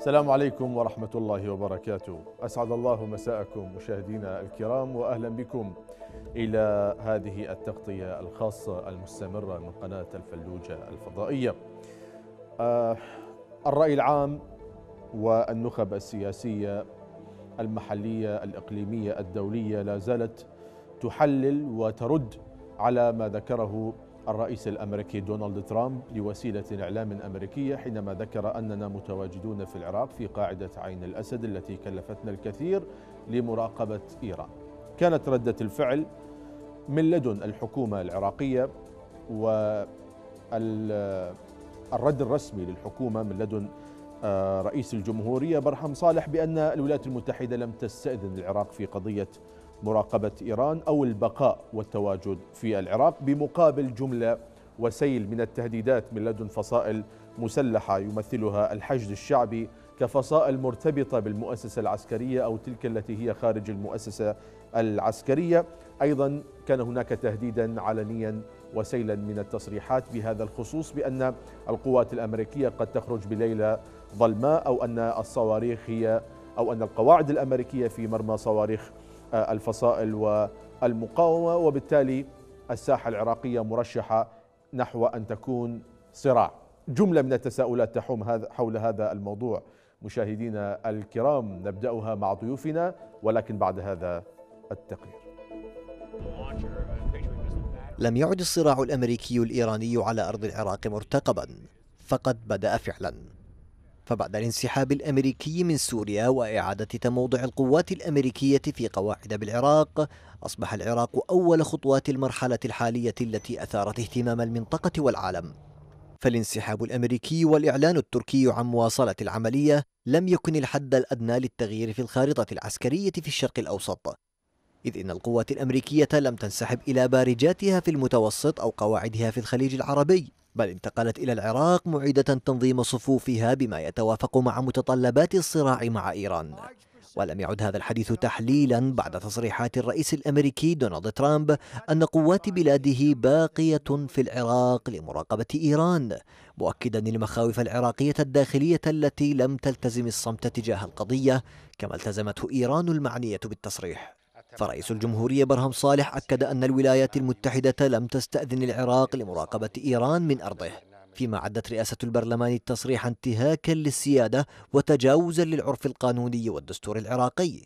السلام عليكم ورحمة الله وبركاته أسعد الله مساءكم مشاهدينا الكرام وأهلا بكم إلى هذه التغطية الخاصة المستمرة من قناة الفلوجة الفضائية آه، الرأي العام والنخب السياسية المحلية الإقليمية الدولية لا زالت تحلل وترد على ما ذكره الرئيس الأمريكي دونالد ترامب لوسيلة إعلام أمريكية حينما ذكر أننا متواجدون في العراق في قاعدة عين الأسد التي كلفتنا الكثير لمراقبة إيران كانت ردة الفعل من لدن الحكومة العراقية والرد الرسمي للحكومة من لدن آه، رئيس الجمهورية برهم صالح بأن الولايات المتحدة لم تستأذن العراق في قضية مراقبة إيران أو البقاء والتواجد في العراق بمقابل جملة وسيل من التهديدات من لدن فصائل مسلحة يمثلها الحشد الشعبي كفصائل مرتبطة بالمؤسسة العسكرية أو تلك التي هي خارج المؤسسة العسكرية أيضا كان هناك تهديدا علنيا وسيلا من التصريحات بهذا الخصوص بأن القوات الأمريكية قد تخرج بليلة ظلماء أو أن الصواريخ هي أو أن القواعد الأمريكية في مرمى صواريخ الفصائل والمقاومة وبالتالي الساحة العراقية مرشحة نحو أن تكون صراع جملة من التساؤلات تحوم هذا حول هذا الموضوع مشاهدينا الكرام نبدأها مع ضيوفنا ولكن بعد هذا التقرير لم يعد الصراع الأمريكي الإيراني على أرض العراق مرتقبا فقد بدأ فعلا فبعد الانسحاب الأمريكي من سوريا وإعادة تموضع القوات الأمريكية في قواعد بالعراق أصبح العراق أول خطوات المرحلة الحالية التي أثارت اهتمام المنطقة والعالم فالانسحاب الأمريكي والإعلان التركي عن مواصلة العملية لم يكن الحد الأدنى للتغيير في الخارطة العسكرية في الشرق الأوسط إذ إن القوات الأمريكية لم تنسحب إلى بارجاتها في المتوسط أو قواعدها في الخليج العربي بل انتقلت إلى العراق معيدة تنظيم صفوفها بما يتوافق مع متطلبات الصراع مع إيران ولم يعد هذا الحديث تحليلا بعد تصريحات الرئيس الامريكي دونالد ترامب ان قوات بلاده باقيه في العراق لمراقبه ايران مؤكدا المخاوف العراقيه الداخليه التي لم تلتزم الصمت تجاه القضيه كما التزمته ايران المعنيه بالتصريح فرئيس الجمهورية برهم صالح أكد أن الولايات المتحدة لم تستأذن العراق لمراقبة إيران من أرضه فيما عدت رئاسة البرلمان التصريح انتهاكا للسيادة وتجاوزا للعرف القانوني والدستور العراقي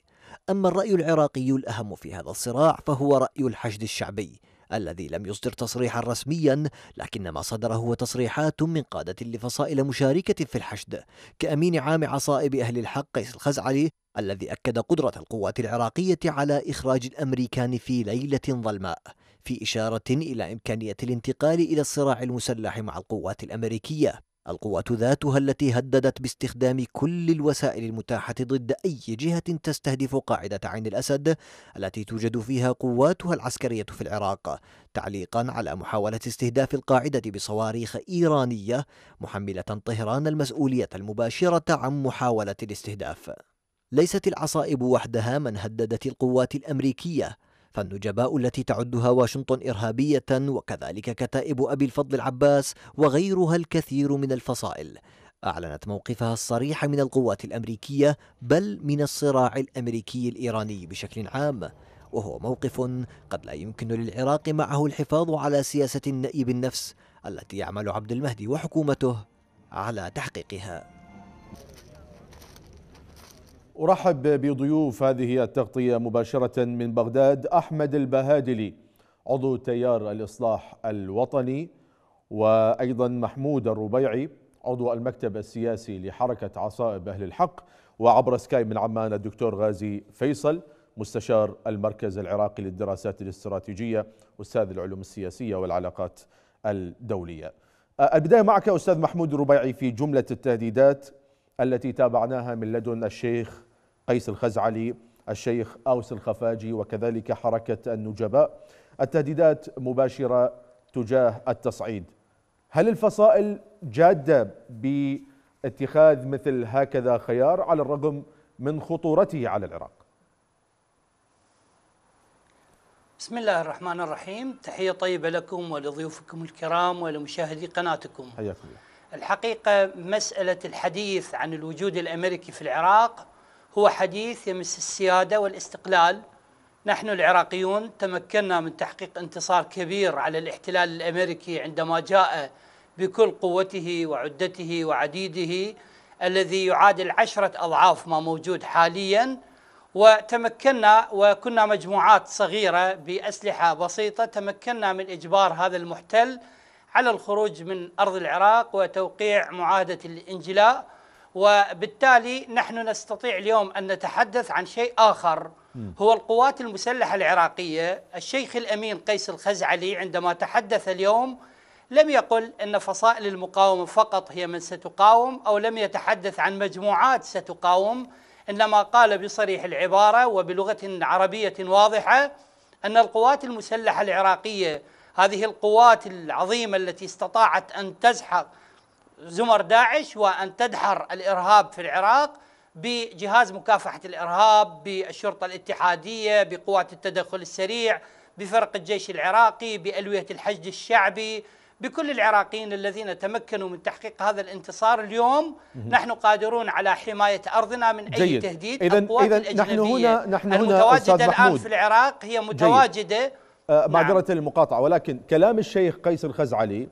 أما الرأي العراقي الأهم في هذا الصراع فهو رأي الحشد الشعبي الذي لم يصدر تصريحا رسميا لكن ما صدر هو تصريحات من قادة لفصائل مشاركة في الحشد كأمين عام عصائب أهل الحق قيس الخزعلي الذي أكد قدرة القوات العراقية على إخراج الأمريكان في ليلة ظلماء في إشارة إلى إمكانية الانتقال إلى الصراع المسلح مع القوات الأمريكية القوات ذاتها التي هددت باستخدام كل الوسائل المتاحة ضد أي جهة تستهدف قاعدة عين الأسد التي توجد فيها قواتها العسكرية في العراق تعليقا على محاولة استهداف القاعدة بصواريخ إيرانية محملة طهران المسؤولية المباشرة عن محاولة الاستهداف ليست العصائب وحدها من هددت القوات الامريكيه فالنجباء التي تعدها واشنطن ارهابيه وكذلك كتائب ابي الفضل العباس وغيرها الكثير من الفصائل اعلنت موقفها الصريح من القوات الامريكيه بل من الصراع الامريكي الايراني بشكل عام وهو موقف قد لا يمكن للعراق معه الحفاظ على سياسه النأي بالنفس التي يعمل عبد المهدي وحكومته على تحقيقها أرحب بضيوف هذه التغطية مباشرة من بغداد أحمد البهادلي عضو تيار الإصلاح الوطني وأيضا محمود الربيعي عضو المكتب السياسي لحركة عصائب أهل الحق وعبر سكاي من عمان الدكتور غازي فيصل مستشار المركز العراقي للدراسات الاستراتيجية أستاذ العلوم السياسية والعلاقات الدولية البداية معك أستاذ محمود الربيعي في جملة التهديدات التي تابعناها من لدن الشيخ قيس الخزعلي الشيخ أوس الخفاجي وكذلك حركة النجباء التهديدات مباشرة تجاه التصعيد هل الفصائل جادة باتخاذ مثل هكذا خيار على الرغم من خطورته على العراق بسم الله الرحمن الرحيم تحية طيبة لكم ولضيوفكم الكرام ولمشاهدي قناتكم حياكم الحقيقة مسألة الحديث عن الوجود الأمريكي في العراق هو حديث يمس السيادة والاستقلال نحن العراقيون تمكنا من تحقيق انتصار كبير على الاحتلال الأمريكي عندما جاء بكل قوته وعدته وعديده الذي يعادل عشرة أضعاف ما موجود حالياً وتمكنا وكنا مجموعات صغيره باسلحه بسيطه تمكنا من اجبار هذا المحتل على الخروج من ارض العراق وتوقيع معاهده الانجلاء وبالتالي نحن نستطيع اليوم أن نتحدث عن شيء آخر هو القوات المسلحة العراقية الشيخ الأمين قيس الخزعلي عندما تحدث اليوم لم يقل أن فصائل المقاومة فقط هي من ستقاوم أو لم يتحدث عن مجموعات ستقاوم إنما قال بصريح العبارة وبلغة عربية واضحة أن القوات المسلحة العراقية هذه القوات العظيمة التي استطاعت أن تزحف زمر داعش وان تدحر الارهاب في العراق بجهاز مكافحه الارهاب بالشرطه الاتحاديه بقوات التدخل السريع بفرق الجيش العراقي بالويه الحشد الشعبي بكل العراقيين الذين تمكنوا من تحقيق هذا الانتصار اليوم نحن قادرون على حماية أرضنا من جيد. أي تهديد إذن القوات إذن الأجنبية نحن هنا نحن المتواجدة هنا الآن محمود. في العراق هي متواجدة جيد. آه، نعم. معذرة نعم. المقاطعة ولكن كلام الشيخ قيس الخزعلي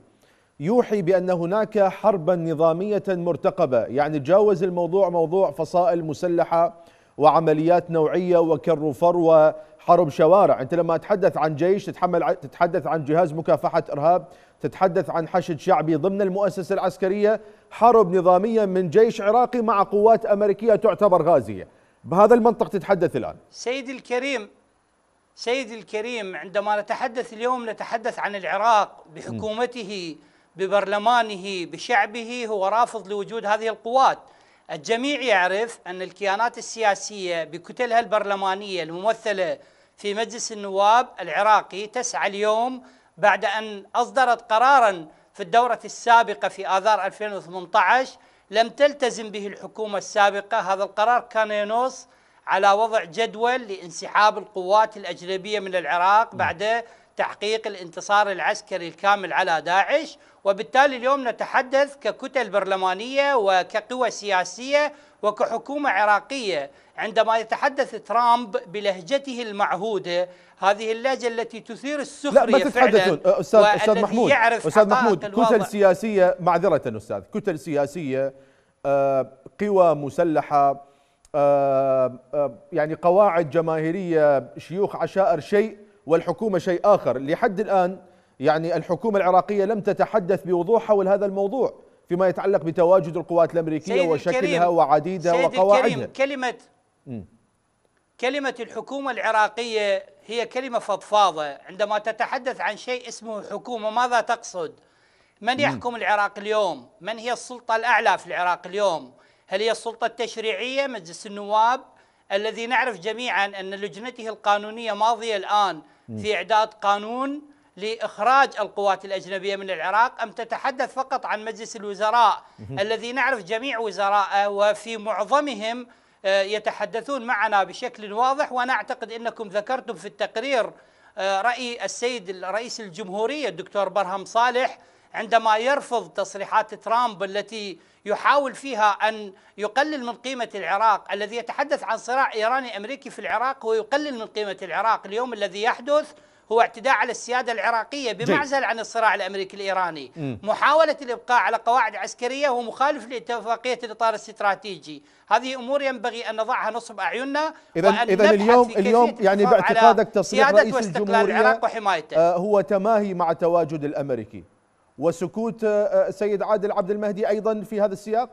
يوحي بأن هناك حربا نظامية مرتقبة يعني تجاوز الموضوع موضوع فصائل مسلحة وعمليات نوعية وكرفر وحرب شوارع أنت لما تتحدث عن جيش تتحمل تتحدث عن جهاز مكافحة إرهاب تتحدث عن حشد شعبي ضمن المؤسسة العسكرية حرب نظامية من جيش عراقي مع قوات أمريكية تعتبر غازية بهذا المنطق تتحدث الآن سيدي الكريم سيدي الكريم عندما نتحدث اليوم نتحدث عن العراق بحكومته م. ببرلمانه بشعبه هو رافض لوجود هذه القوات الجميع يعرف أن الكيانات السياسية بكتلها البرلمانية الممثلة في مجلس النواب العراقي تسعى اليوم بعد أن أصدرت قرارا في الدورة السابقة في آذار 2018 لم تلتزم به الحكومة السابقة هذا القرار كان ينص على وضع جدول لانسحاب القوات الأجنبية من العراق نعم. بعد تحقيق الانتصار العسكري الكامل على داعش وبالتالي اليوم نتحدث ككتل برلمانية وكقوى سياسية وكحكومة عراقية عندما يتحدث ترامب بلهجته المعهودة هذه اللهجة التي تثير السخرية لا ما تتحدثون أستاذ, أستاذ محمود أستاذ محمود كتل سياسية معذرة أستاذ كتل سياسية آه، قوى مسلحة آه، آه، يعني قواعد جماهيرية شيوخ عشائر شيء والحكومة شيء آخر لحد الآن يعني الحكومة العراقية لم تتحدث بوضوح حول هذا الموضوع فيما يتعلق بتواجد القوات الأمريكية سيد وشكلها وعديدها وقواعدها كلمة م. كلمة الحكومة العراقية هي كلمة فضفاضة عندما تتحدث عن شيء اسمه حكومة ماذا تقصد؟ من يحكم العراق اليوم؟ من هي السلطة الأعلى في العراق اليوم؟ هل هي السلطة التشريعية مجلس النواب الذي نعرف جميعا أن لجنته القانونية ماضية الآن في إعداد قانون لإخراج القوات الأجنبية من العراق أم تتحدث فقط عن مجلس الوزراء الذي نعرف جميع وزراءه آه، وفي معظمهم آه، يتحدثون معنا بشكل واضح وأنا أعتقد أنكم ذكرتم في التقرير آه، رأي السيد رئيس الجمهورية الدكتور برهم صالح عندما يرفض تصريحات ترامب التي يحاول فيها ان يقلل من قيمه العراق الذي يتحدث عن صراع ايراني امريكي في العراق هو يقلل من قيمه العراق اليوم الذي يحدث هو اعتداء على السيادة العراقية بمعزل عن الصراع الأمريكي الإيراني محاولة الإبقاء على قواعد عسكرية هو مخالف لاتفاقية الإطار الاستراتيجي هذه أمور ينبغي أن نضعها نصب أعيننا إذا إذا اليوم اليوم يعني باعتقادك تصريح رئيس الجمهورية العراق وحمايته آه، هو تماهي مع تواجد الأمريكي وسكوت آه، آه، السيد عادل عبد المهدي ايضا في هذا السياق؟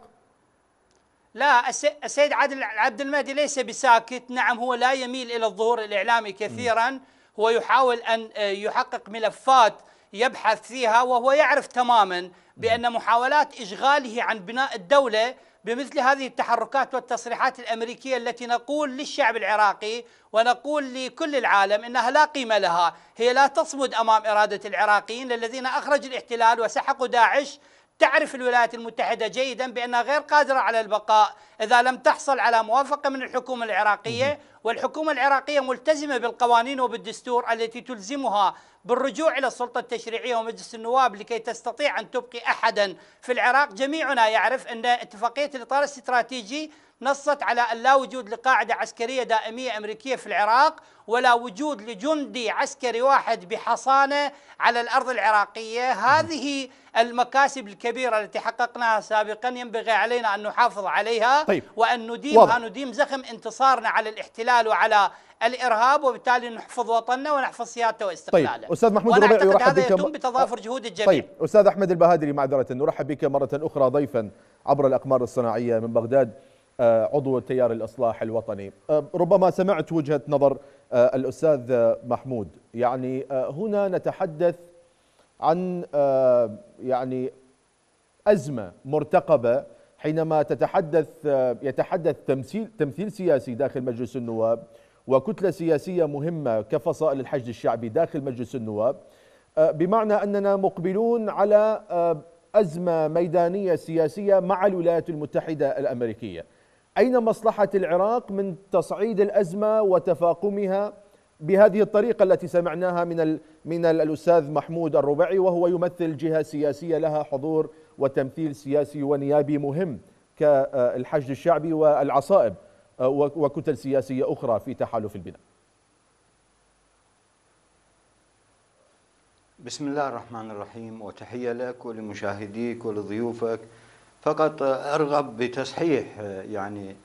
لا السيد عادل عبد المهدي ليس بساكت، نعم هو لا يميل الى الظهور الاعلامي كثيرا، هو يحاول ان آه، يحقق ملفات يبحث فيها وهو يعرف تماما بان محاولات اشغاله عن بناء الدوله بمثل هذه التحركات والتصريحات الامريكيه التي نقول للشعب العراقي ونقول لكل العالم انها لا قيمه لها، هي لا تصمد امام اراده العراقيين الذين اخرجوا الاحتلال وسحقوا داعش تعرف الولايات المتحدة جيدا بأنها غير قادرة على البقاء إذا لم تحصل على موافقة من الحكومة العراقية والحكومة العراقية ملتزمة بالقوانين وبالدستور التي تلزمها بالرجوع إلى السلطة التشريعية ومجلس النواب لكي تستطيع أن تبقي أحدا في العراق جميعنا يعرف أن اتفاقية الإطار الاستراتيجي نصت على أن لا وجود لقاعدة عسكرية دائمية أمريكية في العراق ولا وجود لجندي عسكري واحد بحصانة على الأرض العراقية هذه المكاسب الكبيرة التي حققناها سابقا ينبغي علينا أن نحافظ عليها طيب. وأن نديمها نديم زخم انتصارنا على الاحتلال وعلى الارهاب وبالتالي نحفظ وطننا ونحفظ سيادته طيب، واستقلاله. طيب استاذ محمود الربيعي يرحب بك هذا يتم بتضافر جهود الجميع. طيب استاذ احمد البهادري معذره نرحب بك مره اخرى ضيفا عبر الاقمار الصناعيه من بغداد. آه، عضو تيار الإصلاح الوطني آه، ربما سمعت وجهة نظر آه، الأستاذ محمود يعني هنا نتحدث عن يعني أزمة مرتقبة حينما تتحدث يتحدث تمثيل تمثيل سياسي داخل مجلس النواب وكتلة سياسية مهمة كفصائل الحشد الشعبي داخل مجلس النواب بمعنى أننا مقبلون على أزمة ميدانية سياسية مع الولايات المتحدة الأمريكية أين مصلحة العراق من تصعيد الأزمة وتفاقمها بهذه الطريقة التي سمعناها من من الأستاذ محمود الربعي وهو يمثل جهة سياسية لها حضور وتمثيل سياسي ونيابي مهم كالحشد الشعبي والعصائب وكتل سياسية أخرى في تحالف البناء بسم الله الرحمن الرحيم وتحية لك ولمشاهديك ولضيوفك فقط أرغب بتصحيح يعني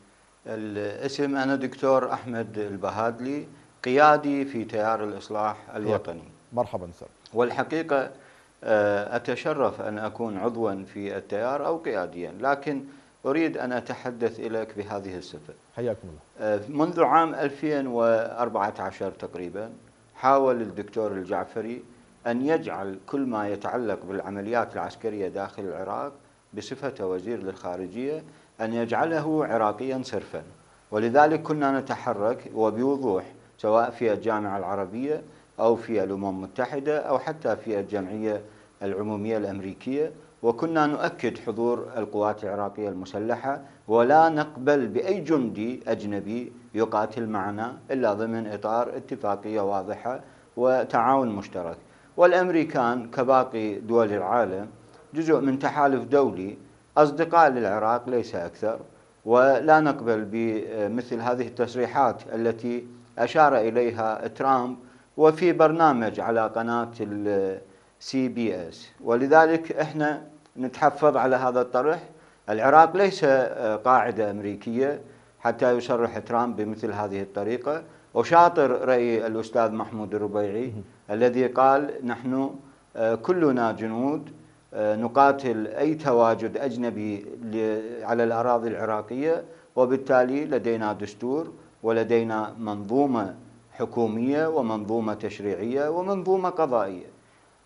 الاسم أنا دكتور أحمد البهادلي قيادي في تيار الإصلاح الوطني مرحبا سر والحقيقة آه، أتشرف أن أكون عضوا في التيار أو قياديا لكن أريد أن أتحدث إليك بهذه الصفة حياكم الله آه، منذ عام 2014 تقريبا حاول الدكتور الجعفري أن يجعل كل ما يتعلق بالعمليات العسكرية داخل العراق بصفته وزير للخارجية أن يجعله عراقيا صرفا ولذلك كنا نتحرك وبوضوح سواء في الجامعة العربية أو في الأمم المتحدة أو حتى في الجمعية العمومية الأمريكية وكنا نؤكد حضور القوات العراقية المسلحة ولا نقبل بأي جندي أجنبي يقاتل معنا إلا ضمن إطار اتفاقية واضحة وتعاون مشترك والأمريكان كباقي دول العالم جزء من تحالف دولي أصدقاء للعراق ليس أكثر ولا نقبل بمثل هذه التصريحات التي أشار إليها ترامب وفي برنامج على قناة السي بي اس ولذلك احنا نتحفظ على هذا الطرح العراق ليس قاعدة أمريكية حتى يصرح ترامب بمثل هذه الطريقة وشاطر رأي الأستاذ محمود الربيعي الذي قال نحن كلنا جنود نقاتل أي تواجد أجنبي على الأراضي العراقية وبالتالي لدينا دستور ولدينا منظومة حكومية ومنظومة تشريعية ومنظومة قضائية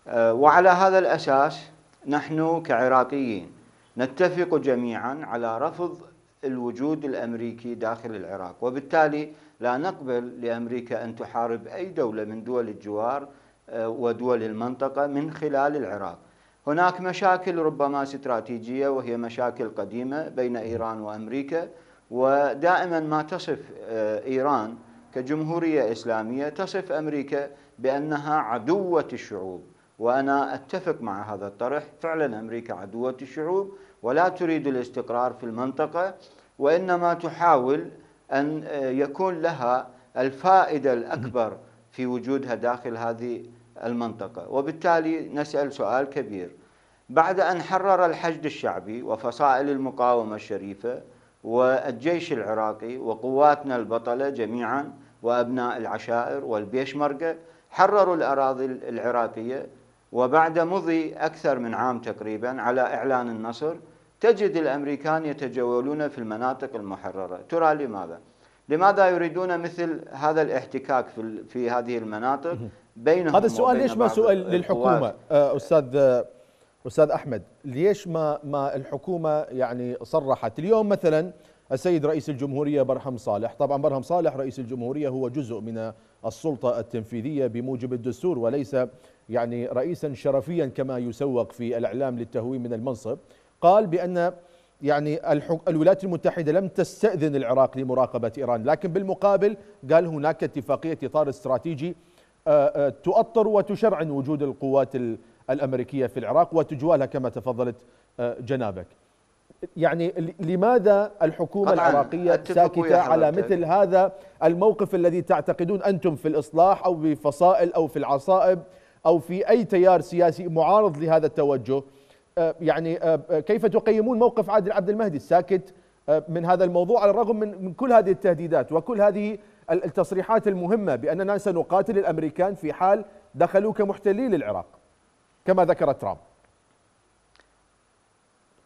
آه، وعلى هذا الأساس نحن كعراقيين نتفق جميعا على رفض الوجود الأمريكي داخل العراق وبالتالي لا نقبل لأمريكا أن تحارب أي دولة من دول الجوار آه، ودول المنطقة من خلال العراق هناك مشاكل ربما استراتيجية وهي مشاكل قديمة بين إيران وأمريكا ودائما ما تصف آه، إيران كجمهورية إسلامية تصف أمريكا بأنها عدوة الشعوب وأنا أتفق مع هذا الطرح فعلا أمريكا عدوة الشعوب ولا تريد الاستقرار في المنطقة وإنما تحاول أن آه، يكون لها الفائدة الأكبر في وجودها داخل هذه المنطقة وبالتالي نسأل سؤال كبير بعد أن حرر الحشد الشعبي وفصائل المقاومة الشريفة والجيش العراقي وقواتنا البطلة جميعا وأبناء العشائر والبيشمركة حرروا الأراضي العراقية وبعد مضي أكثر من عام تقريبا على إعلان النصر تجد الأمريكان يتجولون في المناطق المحررة ترى لماذا؟ لماذا يريدون مثل هذا الاحتكاك في, في هذه المناطق بينهم هذا السؤال ليش ما سؤال للحكومه آه، استاذ آه، استاذ احمد ليش ما ما الحكومه يعني صرحت اليوم مثلا السيد رئيس الجمهوريه برهم صالح طبعا برهم صالح رئيس الجمهوريه هو جزء من السلطه التنفيذيه بموجب الدستور وليس يعني رئيسا شرفيا كما يسوق في الاعلام للتهويم من المنصب قال بان يعني الولايات المتحدة لم تستأذن العراق لمراقبة إيران لكن بالمقابل قال هناك اتفاقية إطار استراتيجي آه، آه، تؤطر وتشرعن وجود القوات الأمريكية في العراق وتجوالها كما تفضلت آه، جنابك يعني لماذا الحكومة العراقية ساكتة على مثل هذا الموقف الذي تعتقدون أنتم في الإصلاح أو في فصائل أو في العصائب أو في أي تيار سياسي معارض لهذا التوجه يعني كيف تقيمون موقف عادل عبد المهدي الساكت من هذا الموضوع على الرغم من كل هذه التهديدات وكل هذه التصريحات المهمة بأننا سنقاتل الأمريكان في حال دخلوا كمحتلين للعراق كما ذكر ترامب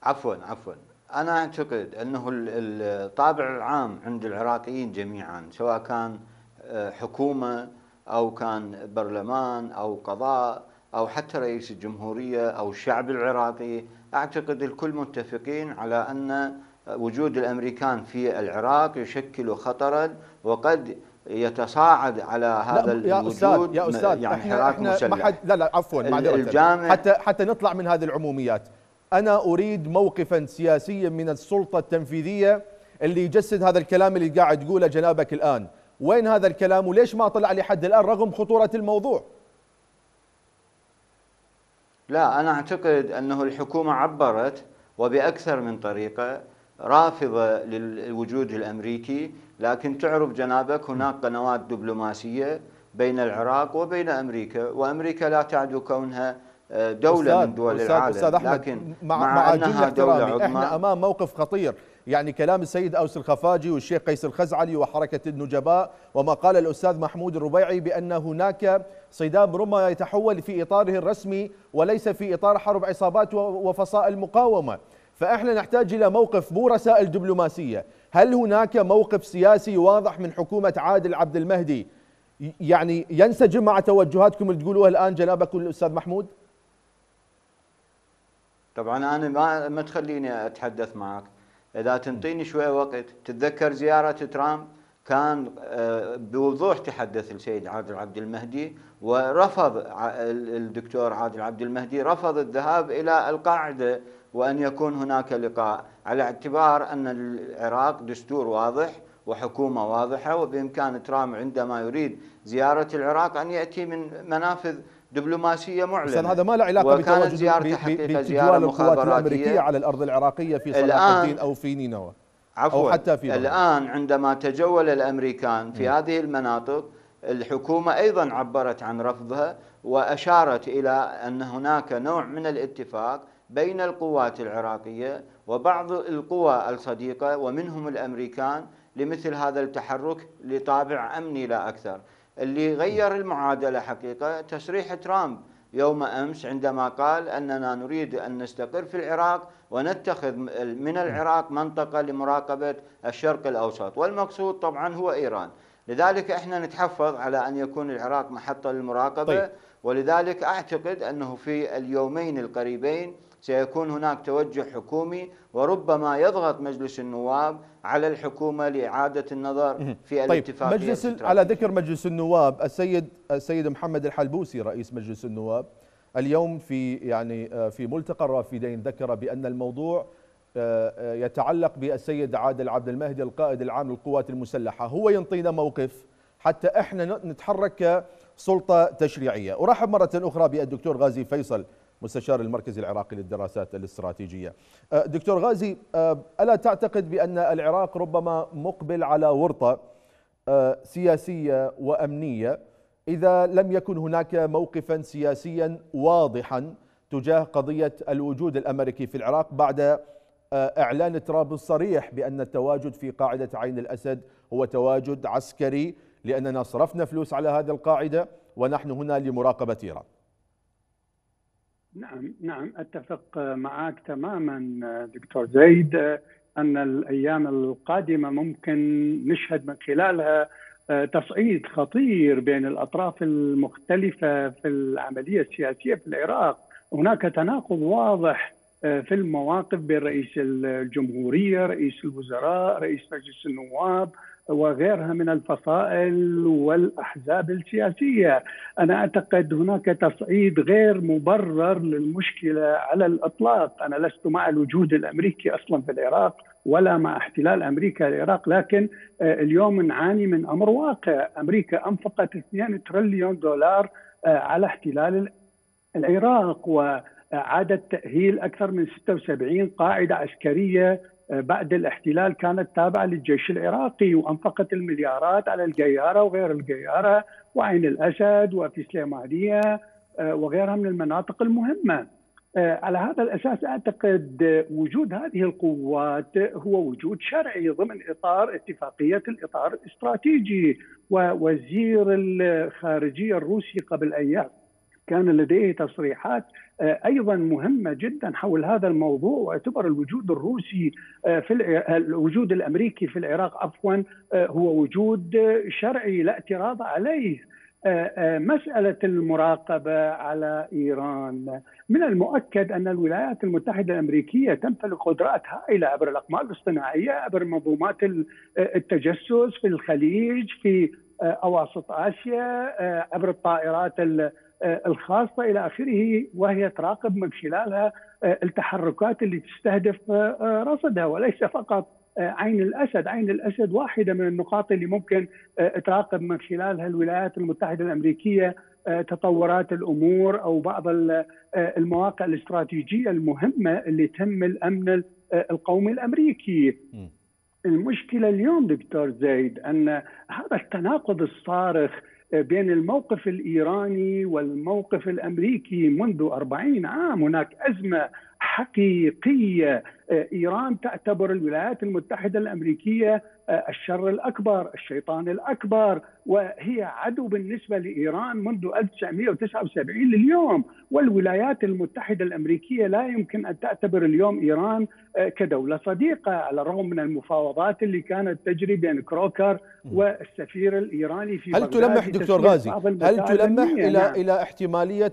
عفوا عفوا أنا أعتقد أنه الطابع العام عند العراقيين جميعا سواء كان آه، حكومة أو كان برلمان أو قضاء أو حتى رئيس الجمهورية أو الشعب العراقي أعتقد الكل متفقين على أن وجود الامريكان في العراق يشكل خطرا وقد يتصاعد على هذا الوجود يا استاذ يا استاذ يعني احنا, احنا ما حد لا لا عفوا الجامع حتى حتى نطلع من هذه العموميات انا اريد موقفا سياسيا من السلطه التنفيذيه اللي يجسد هذا الكلام اللي قاعد تقوله جنابك الان وين هذا الكلام وليش ما طلع لحد الان رغم خطوره الموضوع لا انا اعتقد انه الحكومه عبرت وباكثر من طريقه رافضة للوجود الأمريكي لكن تعرف جنابك هناك قنوات دبلوماسية بين العراق وبين أمريكا وأمريكا لا تعدو كونها آه، دولة أستاذ من دول أستاذ العالم أستاذ أحمد لكن مع, مع, مع أنها دولة عظمى احنا أمام موقف خطير يعني كلام السيد أوس الخفاجي والشيخ قيس الخزعلي وحركة النجباء وما قال الأستاذ محمود الربيعي بأن هناك صدام ربما يتحول في إطاره الرسمي وليس في إطار حرب عصابات وفصائل مقاومة فإحنا نحتاج إلى موقف مو رسائل دبلوماسية هل هناك موقف سياسي واضح من حكومة عادل عبد المهدي يعني ينسجم مع توجهاتكم اللي تقولوها الآن جنابك الأستاذ محمود طبعا أنا ما, ما تخليني أتحدث معك إذا تنطيني شوية وقت تتذكر زيارة ترامب كان آه، بوضوح تحدث السيد عادل عبد المهدي ورفض الدكتور عادل عبد المهدي رفض الذهاب الى القاعده وأن يكون هناك لقاء على اعتبار أن العراق دستور واضح وحكومة واضحة وبإمكان ترام عندما يريد زيارة العراق أن يأتي من منافذ دبلوماسيه معلنه هذا ما له علاقه بتواجد زيارته حقيقه زياره القوات الامريكيه على الارض العراقيه في صلاح الدين او في نينوى عفوا أو حتى في بغداد الان عندما تجول الامريكان في م. هذه المناطق الحكومه ايضا عبرت عن رفضها واشارت الى ان هناك نوع من الاتفاق بين القوات العراقية وبعض القوى الصديقة ومنهم الأمريكان لمثل هذا التحرك لطابع أمني لا أكثر اللي غير المعادلة حقيقة تصريح ترامب يوم أمس عندما قال أننا نريد أن نستقر في العراق ونتخذ من العراق منطقة لمراقبة الشرق الأوسط والمقصود طبعا هو إيران لذلك احنا نتحفظ على ان يكون العراق محطه للمراقبه طيب. ولذلك اعتقد انه في اليومين القريبين سيكون هناك توجه حكومي وربما يضغط مجلس النواب على الحكومه لاعاده النظر في طيب الاتفاقيه مجلس على ذكر مجلس النواب السيد السيد محمد الحلبوسي رئيس مجلس النواب اليوم في يعني آه، في ملتقى الرافدين ذكر بان الموضوع آه، آه، يتعلق بالسيد عادل عبد المهدي القائد العام للقوات المسلحه هو ينطينا موقف حتى احنا نتحرك كسلطه تشريعيه ارحب مره اخرى بالدكتور غازي فيصل مستشار المركز العراقي للدراسات الاستراتيجية أه، دكتور غازي أه، ألا تعتقد بأن العراق ربما مقبل على ورطة أه، سياسية وأمنية إذا لم يكن هناك موقفا سياسيا واضحا تجاه قضية الوجود الأمريكي في العراق بعد إعلان ترامب الصريح بأن التواجد في قاعدة عين الأسد هو تواجد عسكري لأننا صرفنا فلوس على هذه القاعدة ونحن هنا لمراقبة إيران نعم نعم اتفق معك تماما دكتور زيد ان الايام القادمه ممكن نشهد من خلالها آه، تصعيد خطير بين الاطراف المختلفه في العمليه السياسيه في العراق، هناك تناقض واضح آه، في المواقف بين رئيس الجمهوريه، رئيس الوزراء، رئيس مجلس النواب، وغيرها من الفصائل والاحزاب السياسيه، انا اعتقد هناك تصعيد غير مبرر للمشكله على الاطلاق، انا لست مع الوجود الامريكي اصلا في العراق ولا مع احتلال امريكا للعراق، لكن آه، اليوم نعاني من امر واقع، امريكا انفقت 2 تريليون دولار آه، على احتلال العراق وعادت تأهيل أكثر من 76 قاعدة عسكرية آه، بعد الاحتلال كانت تابعة للجيش العراقي وأنفقت المليارات على الجيارة وغير الجيارة وعين الأسد وفي سليمانية آه، وغيرها من المناطق المهمة آه، على هذا الأساس أعتقد وجود هذه القوات هو وجود شرعي ضمن إطار اتفاقية الإطار الاستراتيجي ووزير الخارجية الروسي قبل أيام كان لديه تصريحات آه، ايضا مهمه جدا حول هذا الموضوع واعتبر الوجود الروسي آه، في الوجود الامريكي في العراق عفوا آه، هو وجود شرعي لا اعتراض عليه مسألة المراقبة على إيران من المؤكد أن الولايات المتحدة الأمريكية تمتلك قدرات هائلة عبر الأقمار الاصطناعية عبر منظومات التجسس في الخليج في أواسط آسيا عبر الطائرات آه، الخاصه الى اخره وهي تراقب من خلالها آه، التحركات اللي تستهدف آه، رصدها وليس فقط عين الاسد، عين الاسد واحده من النقاط اللي ممكن تراقب من خلالها الولايات المتحده الامريكيه تطورات الامور او بعض المواقع الاستراتيجيه المهمه اللي تهم الامن القومي الامريكي. المشكله اليوم دكتور زيد ان هذا التناقض الصارخ آه، بين الموقف الإيراني والموقف الأمريكي منذ أربعين عام هناك أزمة حقيقيه آه، ايران تعتبر الولايات المتحده الامريكيه آه، الشر الاكبر، الشيطان الاكبر، وهي عدو بالنسبه لايران منذ 1979 لليوم، والولايات المتحده الامريكيه لا يمكن ان تعتبر اليوم ايران آه، كدوله صديقه على الرغم من المفاوضات اللي كانت تجري بين كروكر والسفير الايراني في هل تلمح دكتور غازي هل تلمح الى نعم. الى احتماليه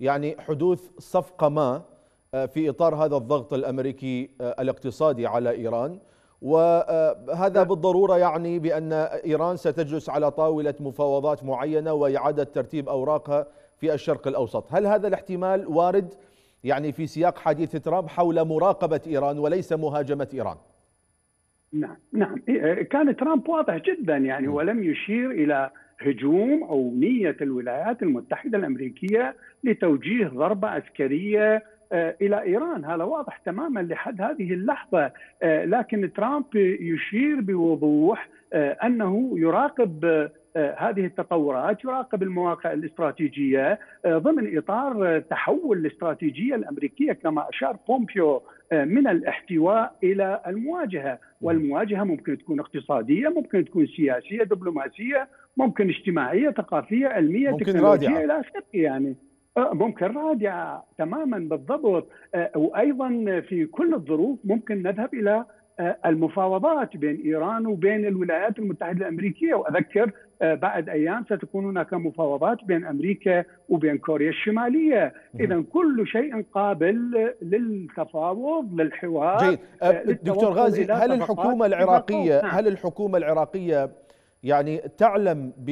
يعني حدوث صفقه ما في إطار هذا الضغط الأمريكي آه، الاقتصادي على إيران وهذا آه، نعم. بالضرورة يعني بأن إيران ستجلس على طاولة مفاوضات معينة وإعادة ترتيب أوراقها في الشرق الأوسط هل هذا الاحتمال وارد يعني في سياق حديث ترامب حول مراقبة إيران وليس مهاجمة إيران نعم نعم إيه، آه، كان ترامب واضح جدا يعني ولم يشير إلى هجوم أو نية الولايات المتحدة الأمريكية لتوجيه ضربة عسكرية آه، الى ايران هذا واضح تماما لحد هذه اللحظه آه، لكن ترامب يشير بوضوح آه، انه يراقب هذه التطورات يراقب المواقع الاستراتيجيه ضمن اطار تحول الاستراتيجيه الامريكيه كما اشار بومبيو من الاحتواء الى المواجهه، والمواجهه ممكن تكون اقتصاديه، ممكن تكون سياسيه، دبلوماسيه، ممكن اجتماعيه، ثقافيه، علميه، ممكن تكنولوجيه رادعة. الى اخره يعني. آه، ممكن رادعه تماما بالضبط آه، وايضا في كل الظروف ممكن نذهب الى آه، المفاوضات بين ايران وبين الولايات المتحده الامريكيه واذكر بعد ايام ستكون هناك مفاوضات بين امريكا وبين كوريا الشماليه، اذا كل شيء قابل للتفاوض للحوار جيد دكتور غازي هل الحكومه العراقيه نعم. هل الحكومه العراقيه يعني تعلم ب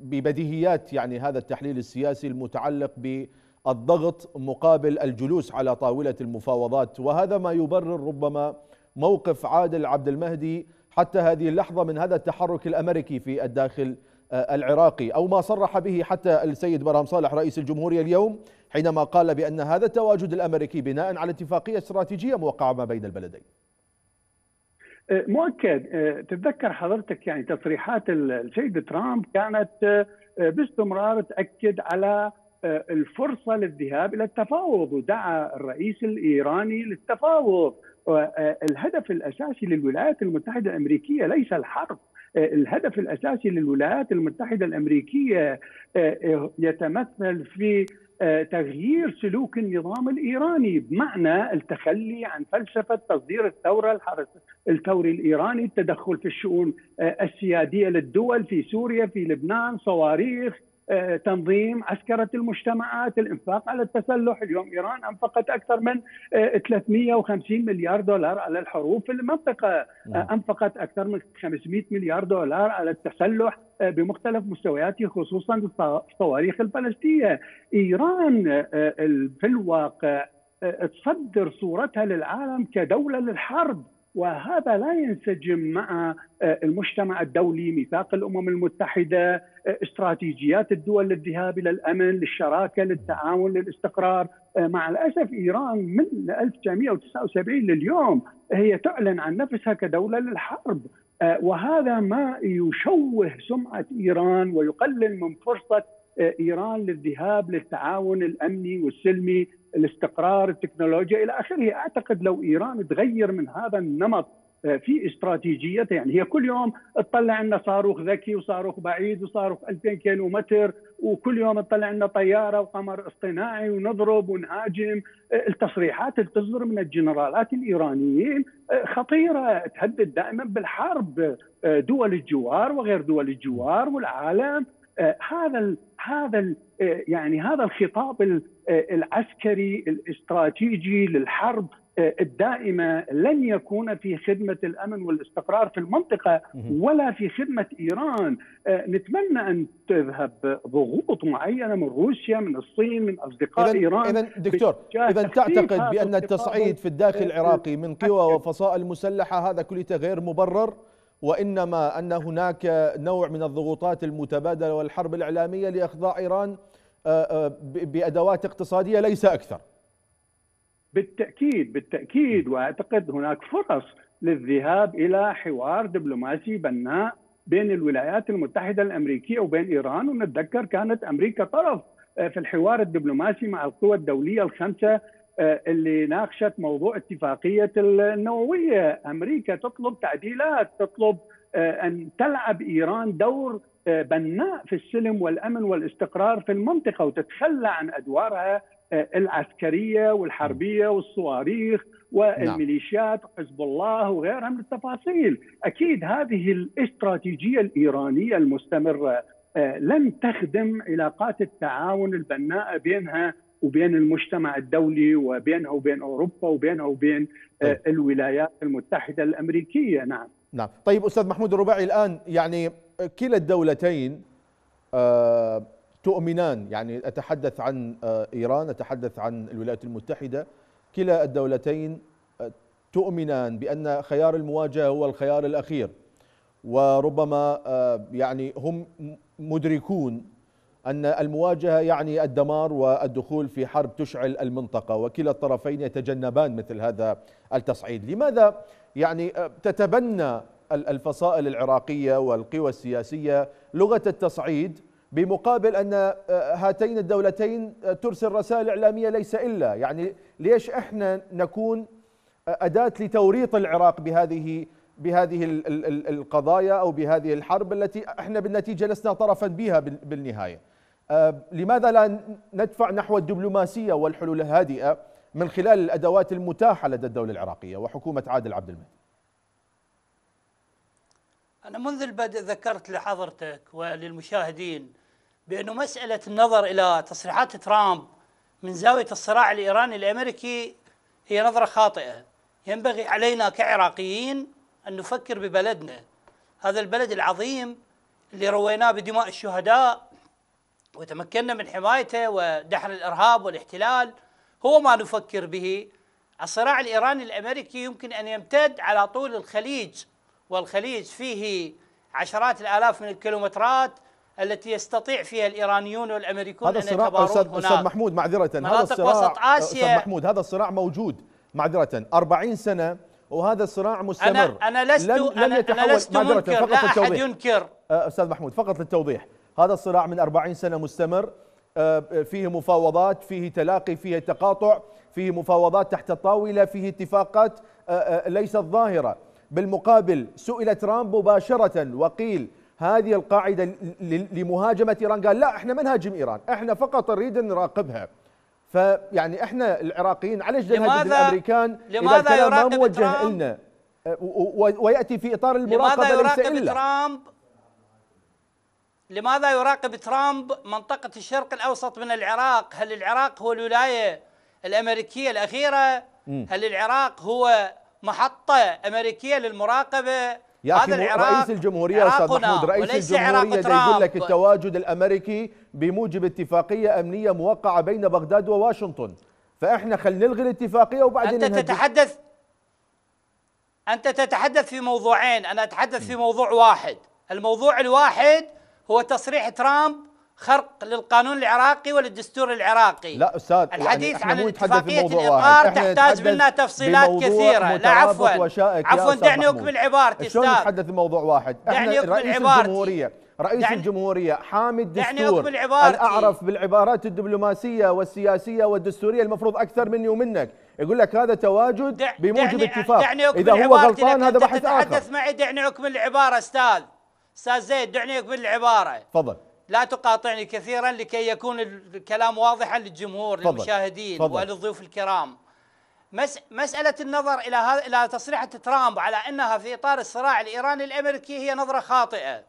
ببديهيات يعني هذا التحليل السياسي المتعلق بالضغط مقابل الجلوس على طاولة المفاوضات وهذا ما يبرر ربما موقف عادل عبد المهدي حتى هذه اللحظة من هذا التحرك الأمريكي في الداخل آه، العراقي أو ما صرح به حتى السيد برهم صالح رئيس الجمهورية اليوم حينما قال بأن هذا التواجد الأمريكي بناء على اتفاقية استراتيجية موقعة ما بين البلدين آه، مؤكد آه، تتذكر حضرتك يعني تصريحات السيد ترامب كانت آه، باستمرار تاكد على الفرصه للذهاب الى التفاوض ودعا الرئيس الايراني للتفاوض الهدف الاساسي للولايات المتحده الامريكيه ليس الحرب الهدف الاساسي للولايات المتحده الامريكيه يتمثل في آه، تغيير سلوك النظام الايراني بمعنى التخلي عن فلسفه تصدير الثوره الحرس الثوري الايراني، التدخل في الشؤون آه، السياديه للدول في سوريا في لبنان، صواريخ، آه، تنظيم عسكرة المجتمعات الإنفاق على التسلح اليوم إيران أنفقت أكثر من 350 آه، مليار دولار على الحروب في المنطقة آه، نعم. أنفقت أكثر من 500 مليار دولار على التسلح بمختلف مستوياته خصوصا الصواريخ البالستية إيران في الواقع تصدر صورتها للعالم كدولة للحرب وهذا لا ينسجم مع آه، المجتمع الدولي ميثاق الامم المتحده آه، استراتيجيات الدول للذهاب الى الامن للشراكه للتعاون للاستقرار آه، مع الاسف ايران من 1979 لليوم هي تعلن عن نفسها كدوله للحرب وهذا ما يشوه سمعه ايران ويقلل من فرصه ايران للذهاب للتعاون الامني والسلمي الاستقرار التكنولوجيا الى اخره اعتقد لو ايران تغير من هذا النمط آه، في استراتيجيتها يعني هي كل يوم تطلع لنا صاروخ ذكي وصاروخ بعيد وصاروخ 2000 كيلو متر وكل يوم تطلع لنا طياره وقمر اصطناعي ونضرب ونهاجم آه، التصريحات اللي تصدر من الجنرالات الايرانيين آه، خطيره تهدد دائما بالحرب دول الجوار وغير دول الجوار والعالم آه، هذا ال هذا ال آه، يعني هذا الخطاب آه، العسكري الاستراتيجي للحرب الدائمه لن يكون في خدمه الامن والاستقرار في المنطقه ولا في خدمه ايران نتمنى ان تذهب ضغوط معينه من روسيا من الصين من اصدقاء إذن ايران اذا دكتور اذا تعتقد بان التصعيد في الداخل العراقي من قوى وفصائل مسلحه هذا كليته غير مبرر وإنما أن هناك نوع من الضغوطات المتبادلة والحرب الإعلامية لإخضاع إيران آه، آه، بأدوات اقتصادية ليس أكثر بالتأكيد بالتأكيد وأعتقد هناك فرص للذهاب إلى حوار دبلوماسي بناء بين الولايات المتحدة الأمريكية وبين إيران ونتذكر كانت أمريكا طرف آه، في الحوار الدبلوماسي مع القوى الدولية الخمسة آه، اللي ناقشت موضوع اتفاقية النووية أمريكا تطلب تعديلات تطلب آه، أن تلعب إيران دور آه، بناء في السلم والأمن والاستقرار في المنطقة وتتخلى عن أدوارها العسكرية والحربية والصواريخ والميليشيات نعم. حزب الله وغيرها من التفاصيل أكيد هذه الاستراتيجية الإيرانية المستمرة لن تخدم علاقات التعاون البناءة بينها وبين المجتمع الدولي وبينها وبين أوروبا وبينها وبين آه، طيب. الولايات المتحدة الأمريكية نعم نعم طيب أستاذ محمود الرباعي الآن يعني كلا الدولتين آه، تؤمنان يعني أتحدث عن آه، إيران أتحدث عن الولايات المتحدة كلا الدولتين تؤمنان بأن خيار المواجهة هو الخيار الأخير وربما يعني هم مدركون أن المواجهة يعني الدمار والدخول في حرب تشعل المنطقة وكلا الطرفين يتجنبان مثل هذا التصعيد لماذا يعني آه، تتبنى الفصائل العراقية والقوى السياسية لغة التصعيد بمقابل أن آه، هاتين الدولتين آه، ترسل رسائل إعلامية ليس إلا يعني ليش إحنا نكون أداة لتوريط العراق بهذه بهذه القضايا أو بهذه الحرب التي إحنا بالنتيجة لسنا طرفا بها بالنهاية آه، لماذا لا ندفع نحو الدبلوماسية والحلول الهادئة آه، من خلال الأدوات المتاحة لدى الدولة العراقية وحكومة عادل عبد المهدي أنا منذ البدء ذكرت لحضرتك وللمشاهدين بأنه مسألة النظر إلى تصريحات ترامب من زاوية الصراع الإيراني الأمريكي هي نظرة خاطئة ينبغي علينا كعراقيين أن نفكر ببلدنا هذا البلد العظيم اللي رويناه بدماء الشهداء وتمكنا من حمايته ودحر الارهاب والاحتلال هو ما نفكر به الصراع الايراني الامريكي يمكن ان يمتد على طول الخليج والخليج فيه عشرات الالاف من الكيلومترات التي يستطيع فيها الايرانيون والامريكون هذا الصراع ان أستاذ, هناك. استاذ محمود معذره هذا الصراع وسط اسيا استاذ محمود هذا الصراع موجود معذره 40 سنه وهذا الصراع مستمر انا انا لست لم, لم أنا, انا لست منكر لا احد ينكر استاذ محمود فقط للتوضيح هذا الصراع من 40 سنة مستمر آه، آه، فيه مفاوضات فيه تلاقي فيه تقاطع فيه مفاوضات تحت الطاولة فيه اتفاقات آه، ليست ظاهرة بالمقابل سئل ترامب مباشرة وقيل هذه القاعدة لمهاجمة إيران قال لا احنا ما نهاجم إيران احنا فقط نريد نراقبها فيعني احنا العراقيين على جبهة الأمريكان لماذا إذا الكلام ما موجه لنا ويأتي في إطار المراقبة لماذا يراقب ترامب لماذا يراقب ترامب منطقة الشرق الأوسط من العراق هل العراق هو الولاية الأمريكية الأخيرة هل العراق هو محطة أمريكية للمراقبة يا اخي رئيس الجمهوريه استاذ محمود رئيس الجمهوريه يقول لك التواجد الامريكي بموجب اتفاقيه امنيه موقعه بين بغداد وواشنطن فاحنا خلينا نلغي الاتفاقيه وبعدين انت تتحدث انت تتحدث في موضوعين انا اتحدث في موضوع واحد الموضوع الواحد هو تصريح ترامب خرق للقانون العراقي وللدستور العراقي لا استاذ يعني الحديث يعني عن اتفاقيه الاطار تحتاج منا تفصيلات كثيره لا عفوا عفوا دعني اكمل عبارتي استاذ شلون نتحدث بموضوع واحد دعني اكمل عبارتي رئيس يعني الجمهورية حامي الدستور يعني الأعرف بالعبارات الدبلوماسية والسياسية والدستورية المفروض أكثر مني ومنك يقول لك هذا تواجد بموجب اتفاق إذا هو غلطان هذا بحث آخر دعني أكمل العبارة أستاذ استاذ زيد دعنيك بالعباره تفضل لا تقاطعني كثيرا لكي يكون الكلام واضحا للجمهور فضل. للمشاهدين فضل. وللضيوف الكرام مس مسألة النظر إلى هذا إلى تصريحة ترامب على أنها في إطار الصراع الإيراني الأمريكي هي نظرة خاطئة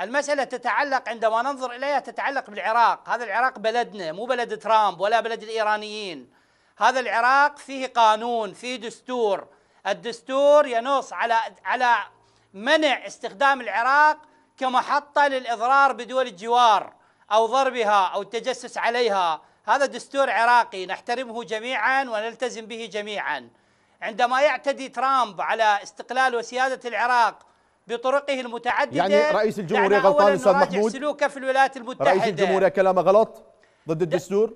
المسألة تتعلق عندما ننظر إليها تتعلق بالعراق هذا العراق بلدنا مو بلد ترامب ولا بلد الإيرانيين هذا العراق فيه قانون فيه دستور الدستور ينص على على منع استخدام العراق كمحطة للإضرار بدول الجوار أو ضربها أو التجسس عليها هذا دستور عراقي نحترمه جميعا ونلتزم به جميعا عندما يعتدي ترامب على استقلال وسيادة العراق بطرقه المتعددة يعني رئيس الجمهورية غلطان أستاذ محمود سلوكه في الولايات المتحدة رئيس الجمهورية كلامه غلط ضد الدستور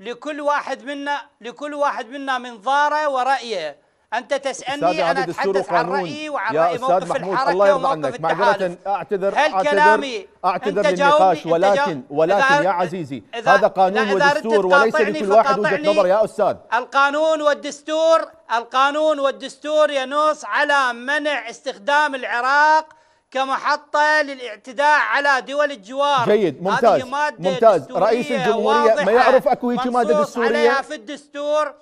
لكل واحد منا لكل واحد منا منظاره ورأيه أنت تسألني أنا أتحدث عن رأيي وعن رأي موقف محمود الحركة الله يرضى عنك معذرة أعتذر هل أعتذر كلامي أعتذر للنقاش ولكن ولكن يا عزيزي إذا هذا قانون ودستور وليس لكل واحد وجهة نظر يا أستاذ القانون والدستور القانون والدستور ينص على منع استخدام العراق كمحطة للاعتداء على دول الجوار جيد ممتاز هذه مادة ممتاز رئيس الجمهورية ما يعرف أكو هيك مادة دستورية في الدستور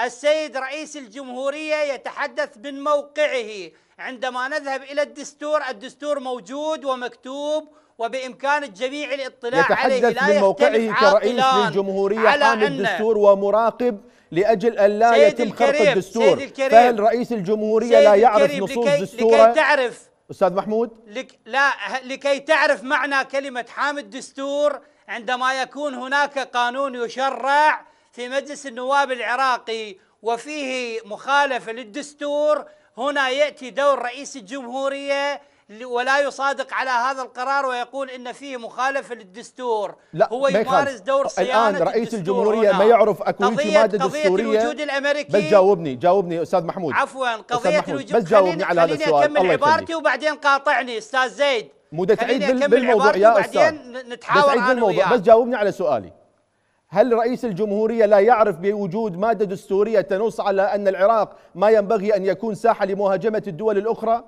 السيد رئيس الجمهورية يتحدث من موقعه عندما نذهب إلى الدستور الدستور موجود ومكتوب وبإمكان الجميع الاطلاع عليه يتحدث من موقعه كرئيس للجمهورية حامل الدستور ومراقب لأجل أن لا يتم خرق الدستور فهل رئيس الجمهورية لا يعرف نصوص دستوره لكي تعرف أستاذ محمود لك لا لكي تعرف معنى كلمة حامل الدستور عندما يكون هناك قانون يشرع في مجلس النواب العراقي وفيه مخالفه للدستور هنا ياتي دور رئيس الجمهوريه ولا يصادق على هذا القرار ويقول ان فيه مخالفه للدستور لا هو يمارس دور صيانه الان رئيس الجمهوريه هنا. ما يعرف اكو قضية دستوريه قضيه الوجود الامريكي بس جاوبني جاوبني استاذ محمود عفوا قضيه محمود. الوجود بس جاوبني على هذا السؤال خليني اكمل عبارتي وبعدين قاطعني استاذ زيد مو تعيد بالموضوع يا استاذ نتحاول بالموضوع بس جاوبني على سؤالي هل رئيس الجمهورية لا يعرف بوجود مادة دستورية تنص على أن العراق ما ينبغي أن يكون ساحة لمهاجمة الدول الأخرى؟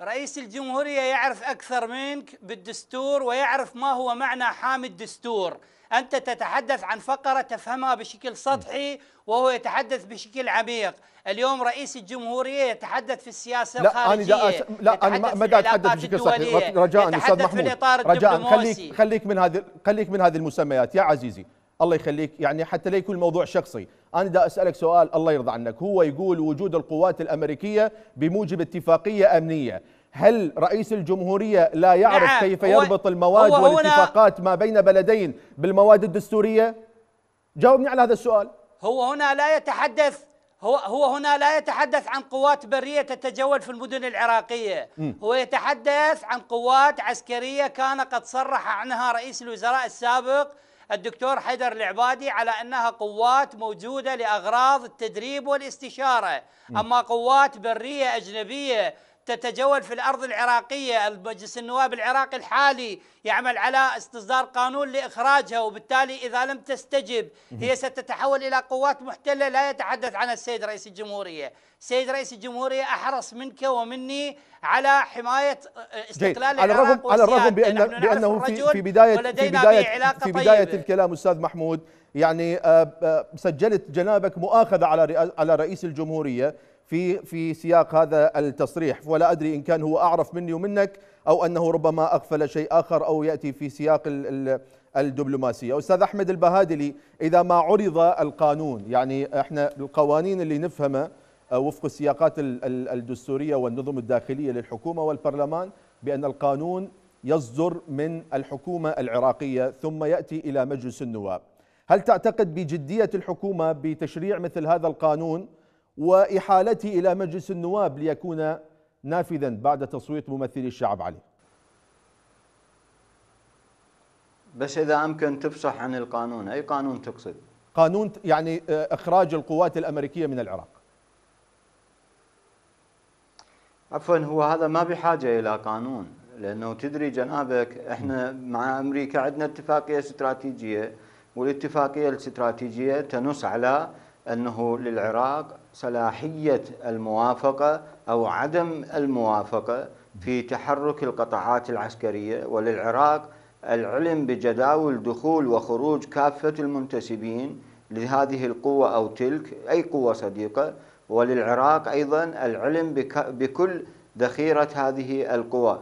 رئيس الجمهورية يعرف أكثر منك بالدستور ويعرف ما هو معنى حامي الدستور أنت تتحدث عن فقرة تفهمها بشكل سطحي وهو يتحدث بشكل عميق اليوم رئيس الجمهورية يتحدث في السياسة لا الخارجية أنا أس... لا أنا ما أتحدث بشكل سطحي رجاء أستاذ محمود رجاء خليك خليك من هذه خليك من هذه المسميات يا عزيزي الله يخليك يعني حتى لا يكون الموضوع شخصي أنا دا أسألك سؤال الله يرضى عنك هو يقول وجود القوات الأمريكية بموجب اتفاقية أمنية هل رئيس الجمهورية لا يعرف نعم كيف يربط المواد هو والاتفاقات ما بين بلدين بالمواد الدستورية جاوبني على هذا السؤال هو هنا لا يتحدث هو هو هنا لا يتحدث عن قوات بريه تتجول في المدن العراقيه، م. هو يتحدث عن قوات عسكريه كان قد صرح عنها رئيس الوزراء السابق الدكتور حيدر العبادي على انها قوات موجوده لاغراض التدريب والاستشاره، م. اما قوات بريه اجنبيه تتجول في الارض العراقيه، مجلس النواب العراقي الحالي يعمل على استصدار قانون لاخراجها وبالتالي اذا لم تستجب هي ستتحول الى قوات محتله لا يتحدث عنها السيد رئيس الجمهوريه، السيد رئيس الجمهوريه احرص منك ومني على حمايه آه، استقلال على الرغم على الرغم بان بانه في في بدايه في بدايه في بدايه طيبة. الكلام استاذ محمود يعني آه، آه، سجلت جنابك مؤاخذه على على رئيس الجمهوريه في في سياق هذا التصريح ولا ادري ان كان هو اعرف مني ومنك او انه ربما اغفل شيء اخر او ياتي في سياق الدبلوماسيه استاذ احمد البهادلي اذا ما عرض القانون يعني احنا القوانين اللي نفهمها آه، وفق السياقات الدستوريه والنظم الداخليه للحكومه والبرلمان بان القانون يصدر من الحكومه العراقيه ثم ياتي الى مجلس النواب هل تعتقد بجديه الحكومه بتشريع مثل هذا القانون وإحالته إلى مجلس النواب ليكون نافذا بعد تصويت ممثلي الشعب عليه بس إذا أمكن تفصح عن القانون أي قانون تقصد قانون يعني آه، إخراج القوات الأمريكية من العراق عفوا هو هذا ما بحاجة إلى قانون لأنه تدري جنابك إحنا مع أمريكا عندنا اتفاقية استراتيجية والاتفاقية الاستراتيجية تنص على أنه للعراق صلاحية الموافقة أو عدم الموافقة في تحرك القطاعات العسكرية وللعراق العلم بجداول دخول وخروج كافة المنتسبين لهذه القوة أو تلك أي قوة صديقة وللعراق أيضا العلم بكل ذخيرة هذه القوى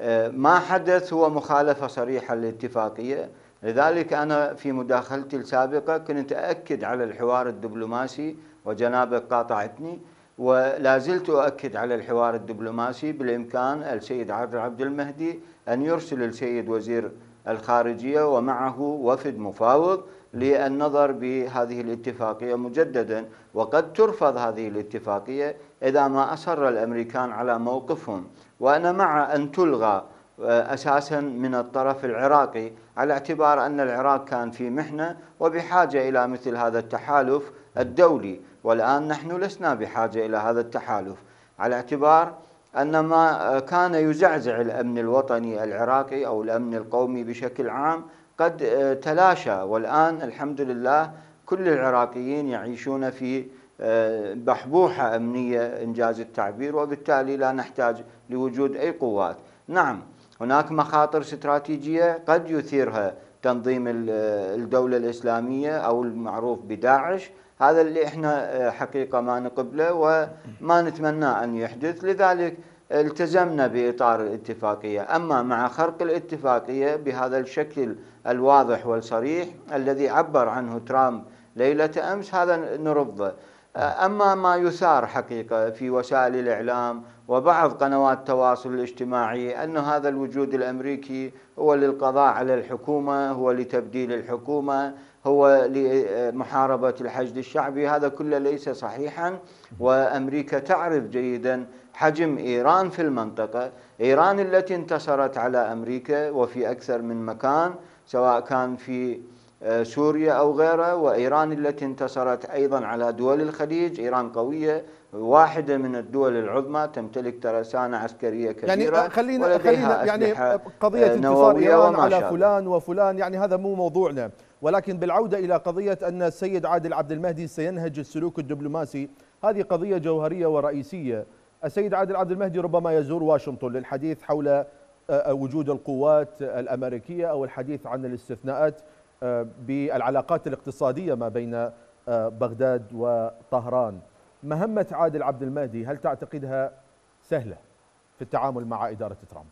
آه، ما حدث هو مخالفة صريحة للاتفاقية لذلك أنا في مداخلتي السابقة كنت أكد على الحوار الدبلوماسي وجنابك قاطعتني ولا زلت أؤكد على الحوار الدبلوماسي بالإمكان السيد عادل عبد المهدي أن يرسل السيد وزير الخارجية ومعه وفد مفاوض للنظر بهذه الاتفاقية مجددا وقد ترفض هذه الاتفاقية إذا ما أصر الأمريكان على موقفهم وأنا مع أن تلغى آه، أساسا من الطرف العراقي على اعتبار أن العراق كان في محنة وبحاجة إلى مثل هذا التحالف الدولي والآن نحن لسنا بحاجة إلى هذا التحالف على اعتبار أن ما كان يزعزع الأمن الوطني العراقي أو الأمن القومي بشكل عام قد آه، تلاشى والآن الحمد لله كل العراقيين يعيشون في آه، بحبوحة أمنية إنجاز التعبير وبالتالي لا نحتاج لوجود أي قوات نعم هناك مخاطر استراتيجية قد يثيرها تنظيم آه، الدولة الإسلامية أو المعروف بداعش هذا اللي احنا آه، حقيقه ما نقبله وما نتمنى ان يحدث لذلك التزمنا باطار الاتفاقيه، اما مع خرق الاتفاقيه بهذا الشكل الواضح والصريح الذي عبر عنه ترامب ليله امس هذا نرفضه. آه، اما ما يثار حقيقه في وسائل الاعلام وبعض قنوات التواصل الاجتماعي ان هذا الوجود الامريكي هو للقضاء على الحكومه، هو لتبديل الحكومه، هو لمحاربة الحشد الشعبي هذا كله ليس صحيحا وأمريكا تعرف جيدا حجم إيران في المنطقة إيران التي انتصرت على أمريكا وفي أكثر من مكان سواء كان في آه، سوريا أو غيرها وإيران التي انتصرت أيضا على دول الخليج إيران قوية واحدة من الدول العظمى تمتلك ترسانة عسكرية كبيرة يعني آه، خلينا, خلينا يعني قضية آه، انتصار إيران على فلان وفلان يعني هذا مو موضوعنا ولكن بالعودة إلى قضية أن السيد عادل عبد المهدي سينهج السلوك الدبلوماسي هذه قضية جوهرية ورئيسية السيد عادل عبد المهدي ربما يزور واشنطن للحديث حول آه، آه، وجود القوات الأمريكية أو الحديث عن الاستثناءات آه، بالعلاقات الاقتصادية ما بين بغداد وطهران مهمة عادل عبد المهدي هل تعتقدها سهلة في التعامل مع إدارة ترامب؟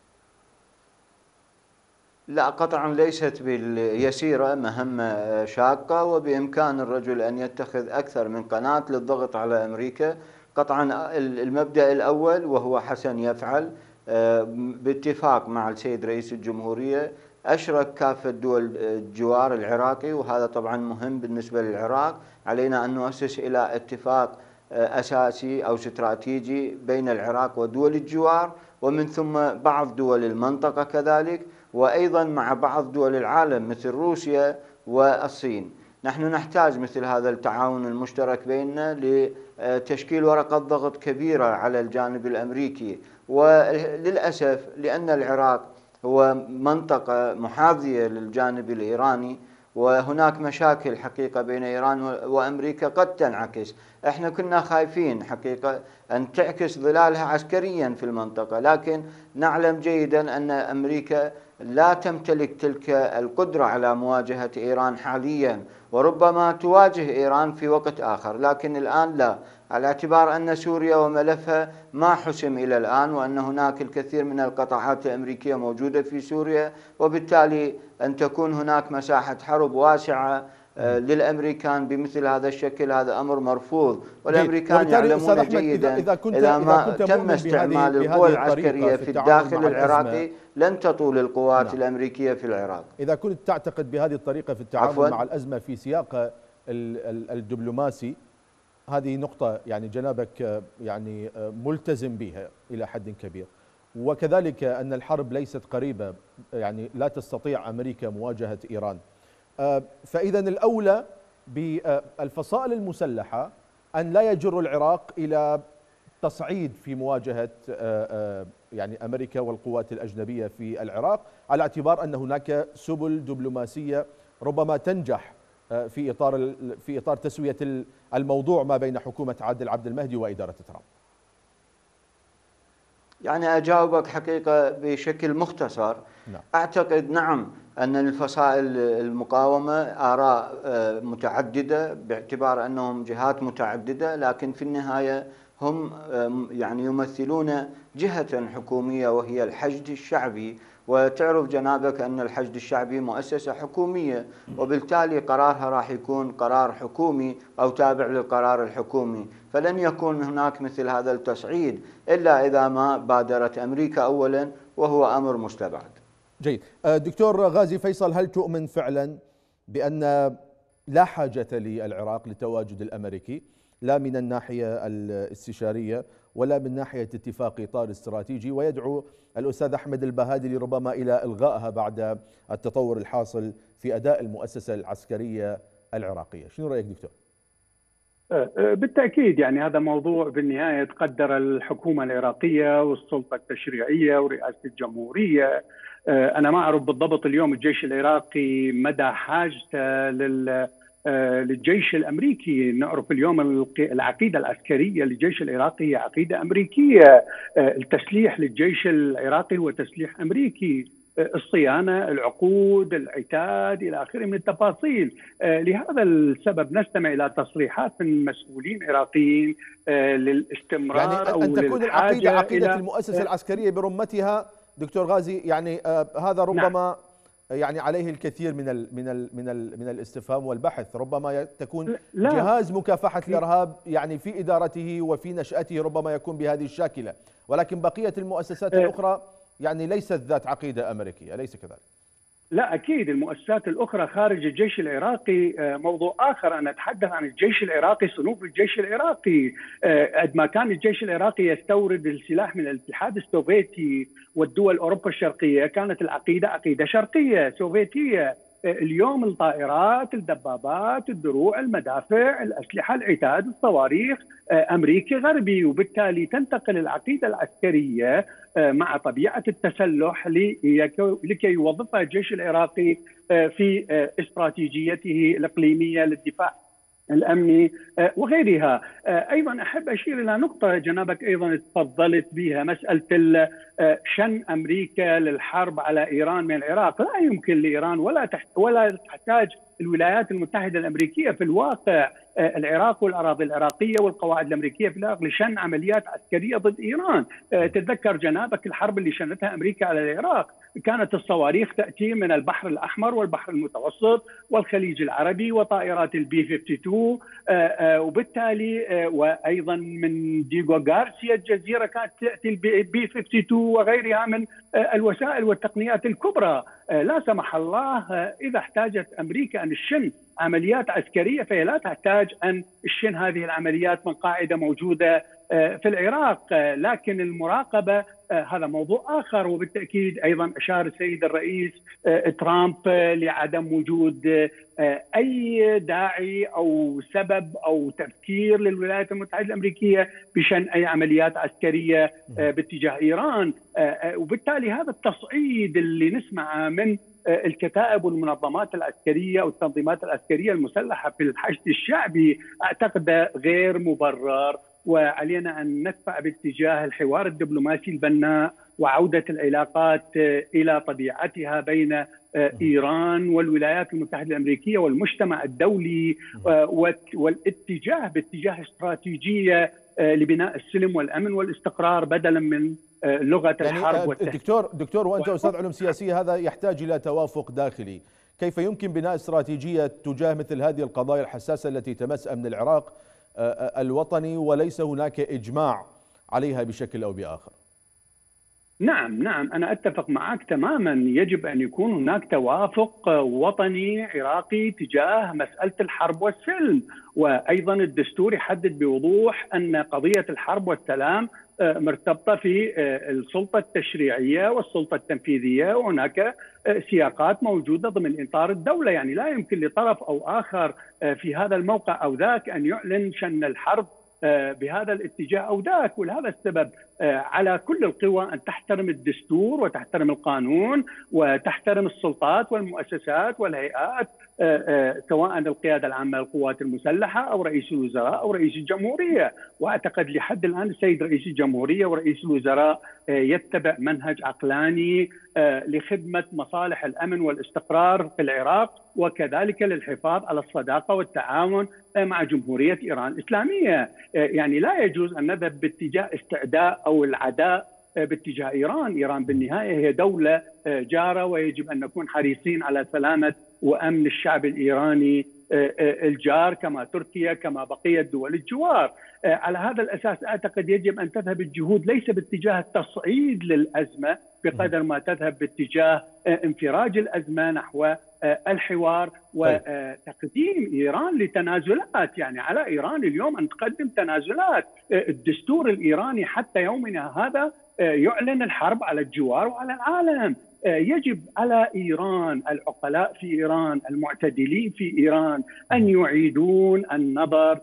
لا قطعا ليست باليسيرة مهمة شاقة وبإمكان الرجل أن يتخذ أكثر من قناة للضغط على أمريكا قطعا المبدأ الأول وهو حسن يفعل آه، باتفاق مع السيد رئيس الجمهورية أشرك كافة دول آه، الجوار العراقي وهذا طبعا مهم بالنسبة للعراق علينا أن نؤسس إلى اتفاق آه، أساسي أو استراتيجي بين العراق ودول الجوار ومن ثم بعض دول المنطقة كذلك وأيضا مع بعض دول العالم مثل روسيا والصين نحن نحتاج مثل هذا التعاون المشترك بيننا لتشكيل ورقة ضغط كبيرة على الجانب الأمريكي وللأسف لأن العراق هو منطقة محاذية للجانب الإيراني وهناك مشاكل حقيقة بين إيران وأمريكا قد تنعكس احنا كنا خايفين حقيقة أن تعكس ظلالها عسكريا في المنطقة لكن نعلم جيدا أن أمريكا لا تمتلك تلك القدرة على مواجهة إيران حاليا وربما تواجه إيران في وقت آخر لكن الآن لا على اعتبار أن سوريا وملفها ما حسم إلى الآن وأن هناك الكثير من القطاعات الأمريكية موجودة في سوريا وبالتالي أن تكون هناك مساحة حرب واسعة آه، للامريكان بمثل هذا الشكل هذا امر مرفوض والامريكان يعلمون جيدا إذا, كنت اذا ما كنت تم استعمال القوى العسكريه في الداخل العراقي لن تطول القوات نعم. الامريكيه في العراق اذا كنت تعتقد بهذه الطريقه في التعامل عفواً. مع الازمه في سياق الدبلوماسي هذه نقطة يعني جنابك آه، يعني آه، ملتزم بها إلى حد كبير وكذلك أن الحرب ليست قريبة يعني لا تستطيع أمريكا مواجهة إيران آه، فإذا الأولى بالفصائل آه، المسلحة أن لا يجر العراق إلى تصعيد في مواجهة آه، يعني أمريكا والقوات الأجنبية في العراق على اعتبار أن هناك سبل دبلوماسية ربما تنجح في إطار في إطار تسوية الموضوع ما بين حكومة عادل عبد المهدي وإدارة ترامب يعني أجاوبك حقيقة بشكل مختصر نعم. أعتقد نعم أن الفصائل المقاومة آراء آه، متعددة باعتبار أنهم جهات متعددة لكن في النهاية هم يعني يمثلون جهة حكومية وهي الحشد الشعبي وتعرف جنابك أن الحشد الشعبي مؤسسة حكومية وبالتالي قرارها راح يكون قرار حكومي أو تابع للقرار الحكومي فلن يكون هناك مثل هذا التصعيد إلا إذا ما بادرت أمريكا أولا وهو أمر مستبعد جيد آه، دكتور غازي فيصل هل تؤمن فعلا بأن لا حاجة للعراق للتواجد الأمريكي لا من الناحية الاستشارية ولا من ناحية اتفاق إطار استراتيجي ويدعو الأستاذ أحمد البهادلي ربما إلى إلغائها بعد التطور الحاصل في أداء المؤسسة العسكرية العراقية شنو رأيك دكتور؟ آه، آه، بالتاكيد يعني هذا موضوع بالنهايه تقدر الحكومه العراقيه والسلطه التشريعيه ورئاسه الجمهوريه آه، انا ما اعرف بالضبط اليوم الجيش العراقي مدى حاجته لل آه، للجيش الامريكي نعرف اليوم العقيده العسكريه للجيش العراقي هي عقيده امريكيه آه، التسليح للجيش العراقي هو تسليح امريكي الصيانه، العقود، العتاد الى اخره من التفاصيل، لهذا السبب نستمع الى تصريحات من مسؤولين عراقيين للاستمرار يعني أو ان تكون العقيده عقيده المؤسسه العسكريه برمتها دكتور غازي يعني آه، هذا نعم. ربما نعم. يعني عليه الكثير من الـ من الـ من الـ من الاستفهام والبحث ربما تكون لا. جهاز مكافحه الارهاب يعني في ادارته وفي نشاته ربما يكون بهذه الشاكله ولكن بقيه المؤسسات آه. الاخرى يعني ليست ذات عقيده امريكيه اليس كذلك لا اكيد المؤسسات الاخرى خارج الجيش العراقي آه، موضوع اخر انا اتحدث عن الجيش العراقي صنوف الجيش العراقي آه، قد ما كان الجيش العراقي يستورد السلاح من الاتحاد السوفيتي والدول اوروبا الشرقيه كانت العقيده عقيده شرقيه سوفيتيه اليوم الطائرات الدبابات الدروع المدافع الأسلحة العتاد الصواريخ آه، أمريكي غربي وبالتالي تنتقل العقيدة العسكرية آه، مع طبيعة التسلح لكي يوظفها الجيش العراقي آه، في استراتيجيته الإقليمية للدفاع الامني آه، وغيرها آه، ايضا احب اشير الى نقطه جنابك ايضا تفضلت بها مساله آه، شن امريكا للحرب على ايران من العراق لا يمكن لايران ولا تحت ولا تحتاج الولايات المتحده الامريكيه في الواقع العراق والاراضي العراقيه والقواعد الامريكيه في العراق لشن عمليات عسكريه ضد ايران تتذكر جنابك الحرب اللي شنتها امريكا على العراق كانت الصواريخ تاتي من البحر الاحمر والبحر المتوسط والخليج العربي وطائرات البي 52 آه، آه، وبالتالي آه، وايضا من ديغو غارسيا الجزيره كانت تاتي البي 52 وغيرها من الوسائل والتقنيات الكبرى لا سمح الله اذا احتاجت امريكا ان تشن عمليات عسكريه فهي لا تحتاج ان تشن هذه العمليات من قاعده موجوده آه، في العراق آه، لكن المراقبه آه، هذا موضوع اخر وبالتاكيد ايضا اشار السيد الرئيس ترامب لعدم وجود اي داعي او سبب او تفكير للولايات المتحده الامريكيه بشان اي عمليات عسكريه باتجاه ايران وبالتالي هذا التصعيد اللي نسمعه من الكتائب والمنظمات العسكريه والتنظيمات العسكريه المسلحه في الحشد الشعبي اعتقد غير مبرر وعلينا ان ندفع باتجاه الحوار الدبلوماسي البناء وعوده العلاقات آه، الى طبيعتها بين آه، ايران والولايات المتحده الامريكيه والمجتمع الدولي آه، والاتجاه باتجاه استراتيجيه لبناء السلم والامن والاستقرار بدلا من لغه يعني الحرب والتهديد دكتور دكتور وانت استاذ علوم سياسيه هذا يحتاج الى توافق داخلي كيف يمكن بناء استراتيجيه تجاه مثل هذه القضايا الحساسه التي تمس امن العراق آه، آه، الوطني وليس هناك إجماع عليها بشكل أو بآخر نعم نعم انا اتفق معك تماما يجب ان يكون هناك توافق وطني عراقي تجاه مساله الحرب والسلم وايضا الدستور يحدد بوضوح ان قضيه الحرب والسلام آه، مرتبطه في آه، السلطه التشريعيه والسلطه التنفيذيه وهناك آه، سياقات موجوده ضمن اطار الدوله يعني لا يمكن لطرف او اخر في هذا الموقع او ذاك ان يعلن شن الحرب بهذا الاتجاه او ذاك ولهذا السبب آه، على كل القوى ان تحترم الدستور وتحترم القانون وتحترم السلطات والمؤسسات والهيئات آه، آه، سواء القياده العامه للقوات المسلحه او رئيس الوزراء او رئيس الجمهوريه واعتقد لحد الان السيد رئيس الجمهوريه ورئيس الوزراء يتبع منهج عقلاني لخدمه مصالح الامن والاستقرار في العراق وكذلك للحفاظ على الصداقه والتعاون مع جمهوريه ايران الاسلاميه يعني لا يجوز ان نذهب باتجاه استعداء او العداء باتجاه ايران، ايران بالنهايه هي دوله آه، جاره ويجب ان نكون حريصين على سلامه وامن الشعب الايراني آه، آه، الجار كما تركيا كما بقيه دول الجوار على هذا الاساس اعتقد يجب ان تذهب الجهود ليس باتجاه التصعيد للازمه بقدر ما تذهب باتجاه انفراج الازمه نحو آه، الحوار طيب. وتقديم ايران لتنازلات يعني على ايران اليوم ان تقدم تنازلات آه، الدستور الايراني حتى يومنا هذا آه، يعلن الحرب على الجوار وعلى العالم يجب على ايران العقلاء في ايران المعتدلين في ايران ان يعيدون النظر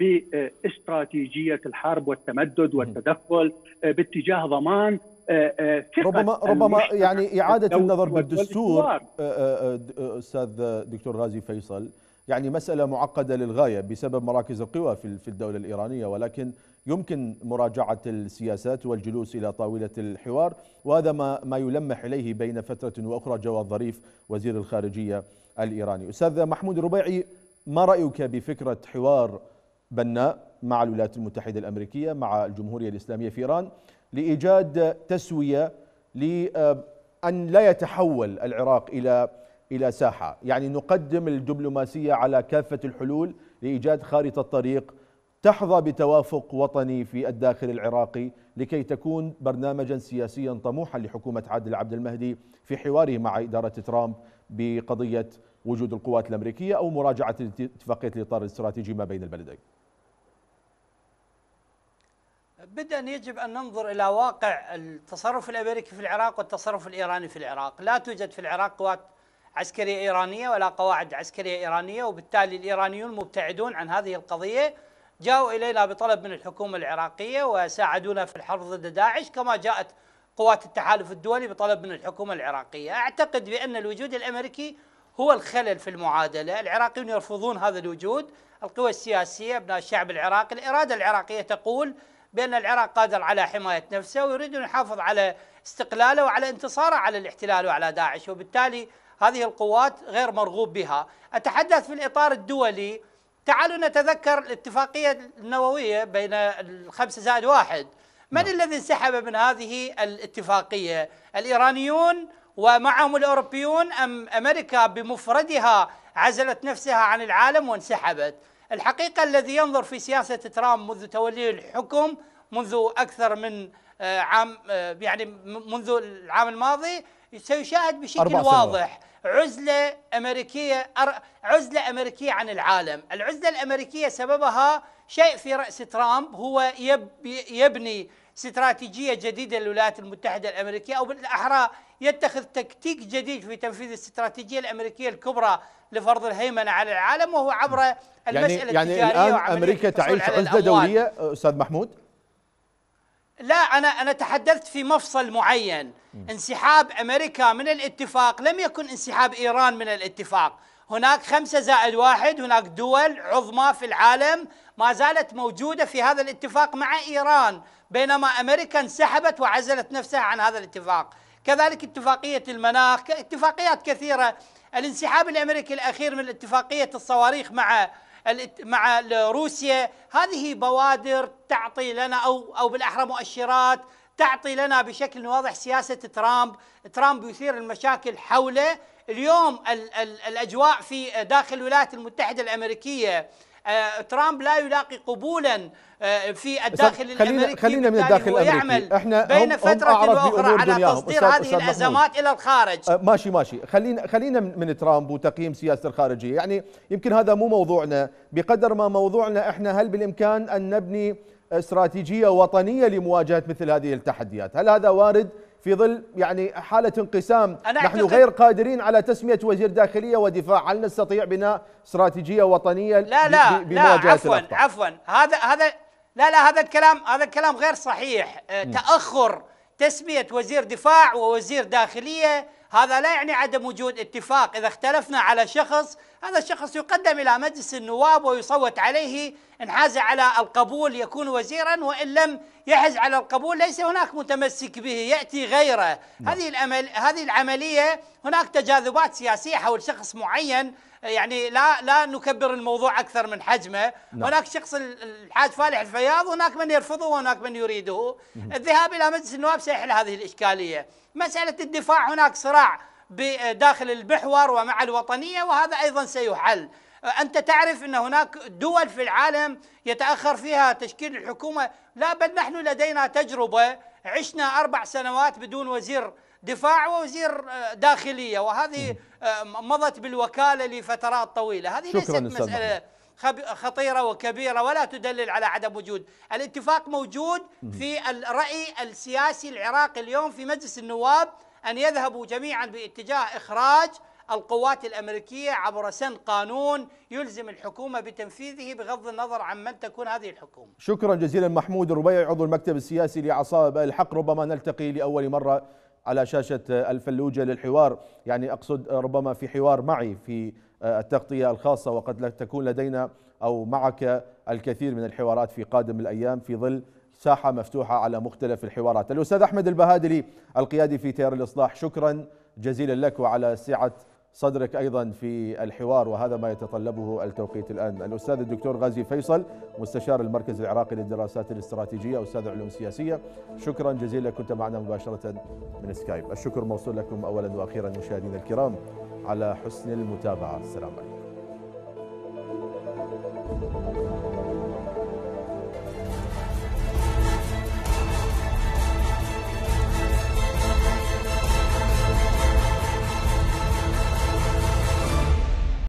باستراتيجيه الحرب والتمدد والتدخل باتجاه ضمان آه، آه، ربما ربما يعني اعاده النظر بالدستور آه، استاذ دكتور غازي فيصل يعني مساله معقده للغايه بسبب مراكز القوى في الدوله الايرانيه ولكن يمكن مراجعه السياسات والجلوس الى طاوله الحوار وهذا ما ما يلمح اليه بين فتره واخرى جواد ظريف وزير الخارجيه الايراني. استاذ محمود الربيعي ما رايك بفكره حوار بناء مع الولايات المتحده الامريكيه مع الجمهوريه الاسلاميه في ايران لإيجاد تسوية لأن آه، لا يتحول العراق إلى إلى ساحة يعني نقدم الدبلوماسية على كافة الحلول لإيجاد خارطة طريق تحظى بتوافق وطني في الداخل العراقي لكي تكون برنامجا سياسيا طموحا لحكومة عادل عبد المهدي في حواره مع إدارة ترامب بقضية وجود القوات الأمريكية أو مراجعة اتفاقية الإطار الاستراتيجي ما بين البلدين بدءا يجب ان ننظر الى واقع التصرف الامريكي في العراق والتصرف الايراني في العراق، لا توجد في العراق قوات عسكريه ايرانيه ولا قواعد عسكريه ايرانيه وبالتالي الايرانيون مبتعدون عن هذه القضيه جاءوا الينا بطلب من الحكومه العراقيه وساعدونا في الحرب ضد داعش كما جاءت قوات التحالف الدولي بطلب من الحكومه العراقيه، اعتقد بان الوجود الامريكي هو الخلل في المعادله، العراقيون يرفضون هذا الوجود، القوى السياسيه ابناء الشعب العراقي، الاراده العراقيه تقول بأن العراق قادر على حماية نفسه ويريد أن يحافظ على استقلاله وعلى انتصاره على الاحتلال وعلى داعش وبالتالي هذه القوات غير مرغوب بها أتحدث في الإطار الدولي تعالوا نتذكر الاتفاقية النووية بين الخمسة زائد واحد من نعم. الذي انسحب من هذه الاتفاقية الإيرانيون ومعهم الأوروبيون أم أمريكا بمفردها عزلت نفسها عن العالم وانسحبت الحقيقه الذي ينظر في سياسه ترامب منذ توليه الحكم منذ اكثر من آه، عام آه، يعني منذ العام الماضي سيشاهد بشكل واضح عزله امريكيه عزله امريكيه عن العالم، العزله الامريكيه سببها شيء في راس ترامب هو يب يبني استراتيجيه جديده للولايات المتحده الامريكيه او بالاحرى يتخذ تكتيك جديد في تنفيذ الاستراتيجيه الامريكيه الكبرى لفرض الهيمنه على العالم وهو عبر يعني- المساله يعني التجاريه يعني الان امريكا تعيش عزله دوليه استاذ محمود لا انا انا تحدثت في مفصل معين انسحاب امريكا من الاتفاق لم يكن انسحاب ايران من الاتفاق هناك خمسة زائد واحد هناك دول عظمى في العالم ما زالت موجودة في هذا الاتفاق مع إيران بينما أمريكا انسحبت وعزلت نفسها عن هذا الاتفاق كذلك اتفاقية المناخ اتفاقيات كثيرة الانسحاب الأمريكي الأخير من اتفاقية الصواريخ مع مع روسيا هذه بوادر تعطي لنا أو, أو بالأحرى مؤشرات تعطي لنا بشكل واضح سياسة ترامب ترامب يثير المشاكل حوله اليوم الـ الـ الأجواء في داخل الولايات المتحدة الأمريكية آه، ترامب لا يلاقي قبولا آه، في الداخل الامريكي خلينا من الداخل الامريكي يعمل احنا بين فتره واخرى على تصدير هذه أستاذ الازمات محمود. الى الخارج آه، ماشي ماشي خلينا خلينا من ترامب وتقييم سياسه الخارجيه يعني يمكن هذا مو موضوعنا بقدر ما موضوعنا احنا هل بالامكان ان نبني استراتيجيه وطنيه لمواجهه مثل هذه التحديات هل هذا وارد في ظل يعني حالة انقسام نحن غير قادرين على تسمية وزير داخلية ودفاع هل نستطيع بناء استراتيجية وطنية لا لا ب... لا عفوا الأخطاء؟ عفوا هذا هذا لا لا هذا الكلام هذا الكلام غير صحيح أه، تأخر تسمية وزير دفاع ووزير داخلية هذا لا يعني عدم وجود اتفاق إذا اختلفنا على شخص هذا الشخص يقدم إلى مجلس النواب ويصوت عليه إن حاز على القبول يكون وزيرا وإن لم يحز على القبول ليس هناك متمسك به يأتي غيره نعم. هذه الأمل هذه العملية هناك تجاذبات سياسية حول شخص معين يعني لا لا نكبر الموضوع اكثر من حجمه نعم. هناك شخص الحاج فالح الفياض هناك من يرفضه وهناك من يريده الذهاب الى مجلس النواب سيحل هذه الاشكاليه مساله الدفاع هناك صراع داخل البحور ومع الوطنيه وهذا ايضا سيحل انت تعرف ان هناك دول في العالم يتاخر فيها تشكيل الحكومه لا بل نحن لدينا تجربه عشنا اربع سنوات بدون وزير دفاع ووزير آه، داخليه وهذه آه، مضت بالوكاله لفترات طويله هذه ليست مساله خطيره وكبيره ولا تدلل على عدم وجود الاتفاق موجود في الراي السياسي العراقي اليوم في مجلس النواب ان يذهبوا جميعا باتجاه اخراج القوات الامريكيه عبر سن قانون يلزم الحكومه بتنفيذه بغض النظر عن من تكون هذه الحكومه. شكرا جزيلا محمود الربيع عضو المكتب السياسي لعصابة الحق ربما نلتقي لاول مره على شاشه الفلوجه للحوار، يعني اقصد ربما في حوار معي في التغطيه الخاصه وقد تكون لدينا او معك الكثير من الحوارات في قادم الايام في ظل ساحة مفتوحة على مختلف الحوارات الأستاذ أحمد البهادلي القيادي في تيار الإصلاح شكرا جزيلا لك وعلى سعة صدرك أيضا في الحوار وهذا ما يتطلبه التوقيت الآن الأستاذ الدكتور غازي فيصل مستشار المركز العراقي للدراسات الاستراتيجية أستاذ علوم سياسية شكرا جزيلا كنت معنا مباشرة من سكايب الشكر موصول لكم أولا وأخيرا مشاهدينا الكرام على حسن المتابعة السلام عليكم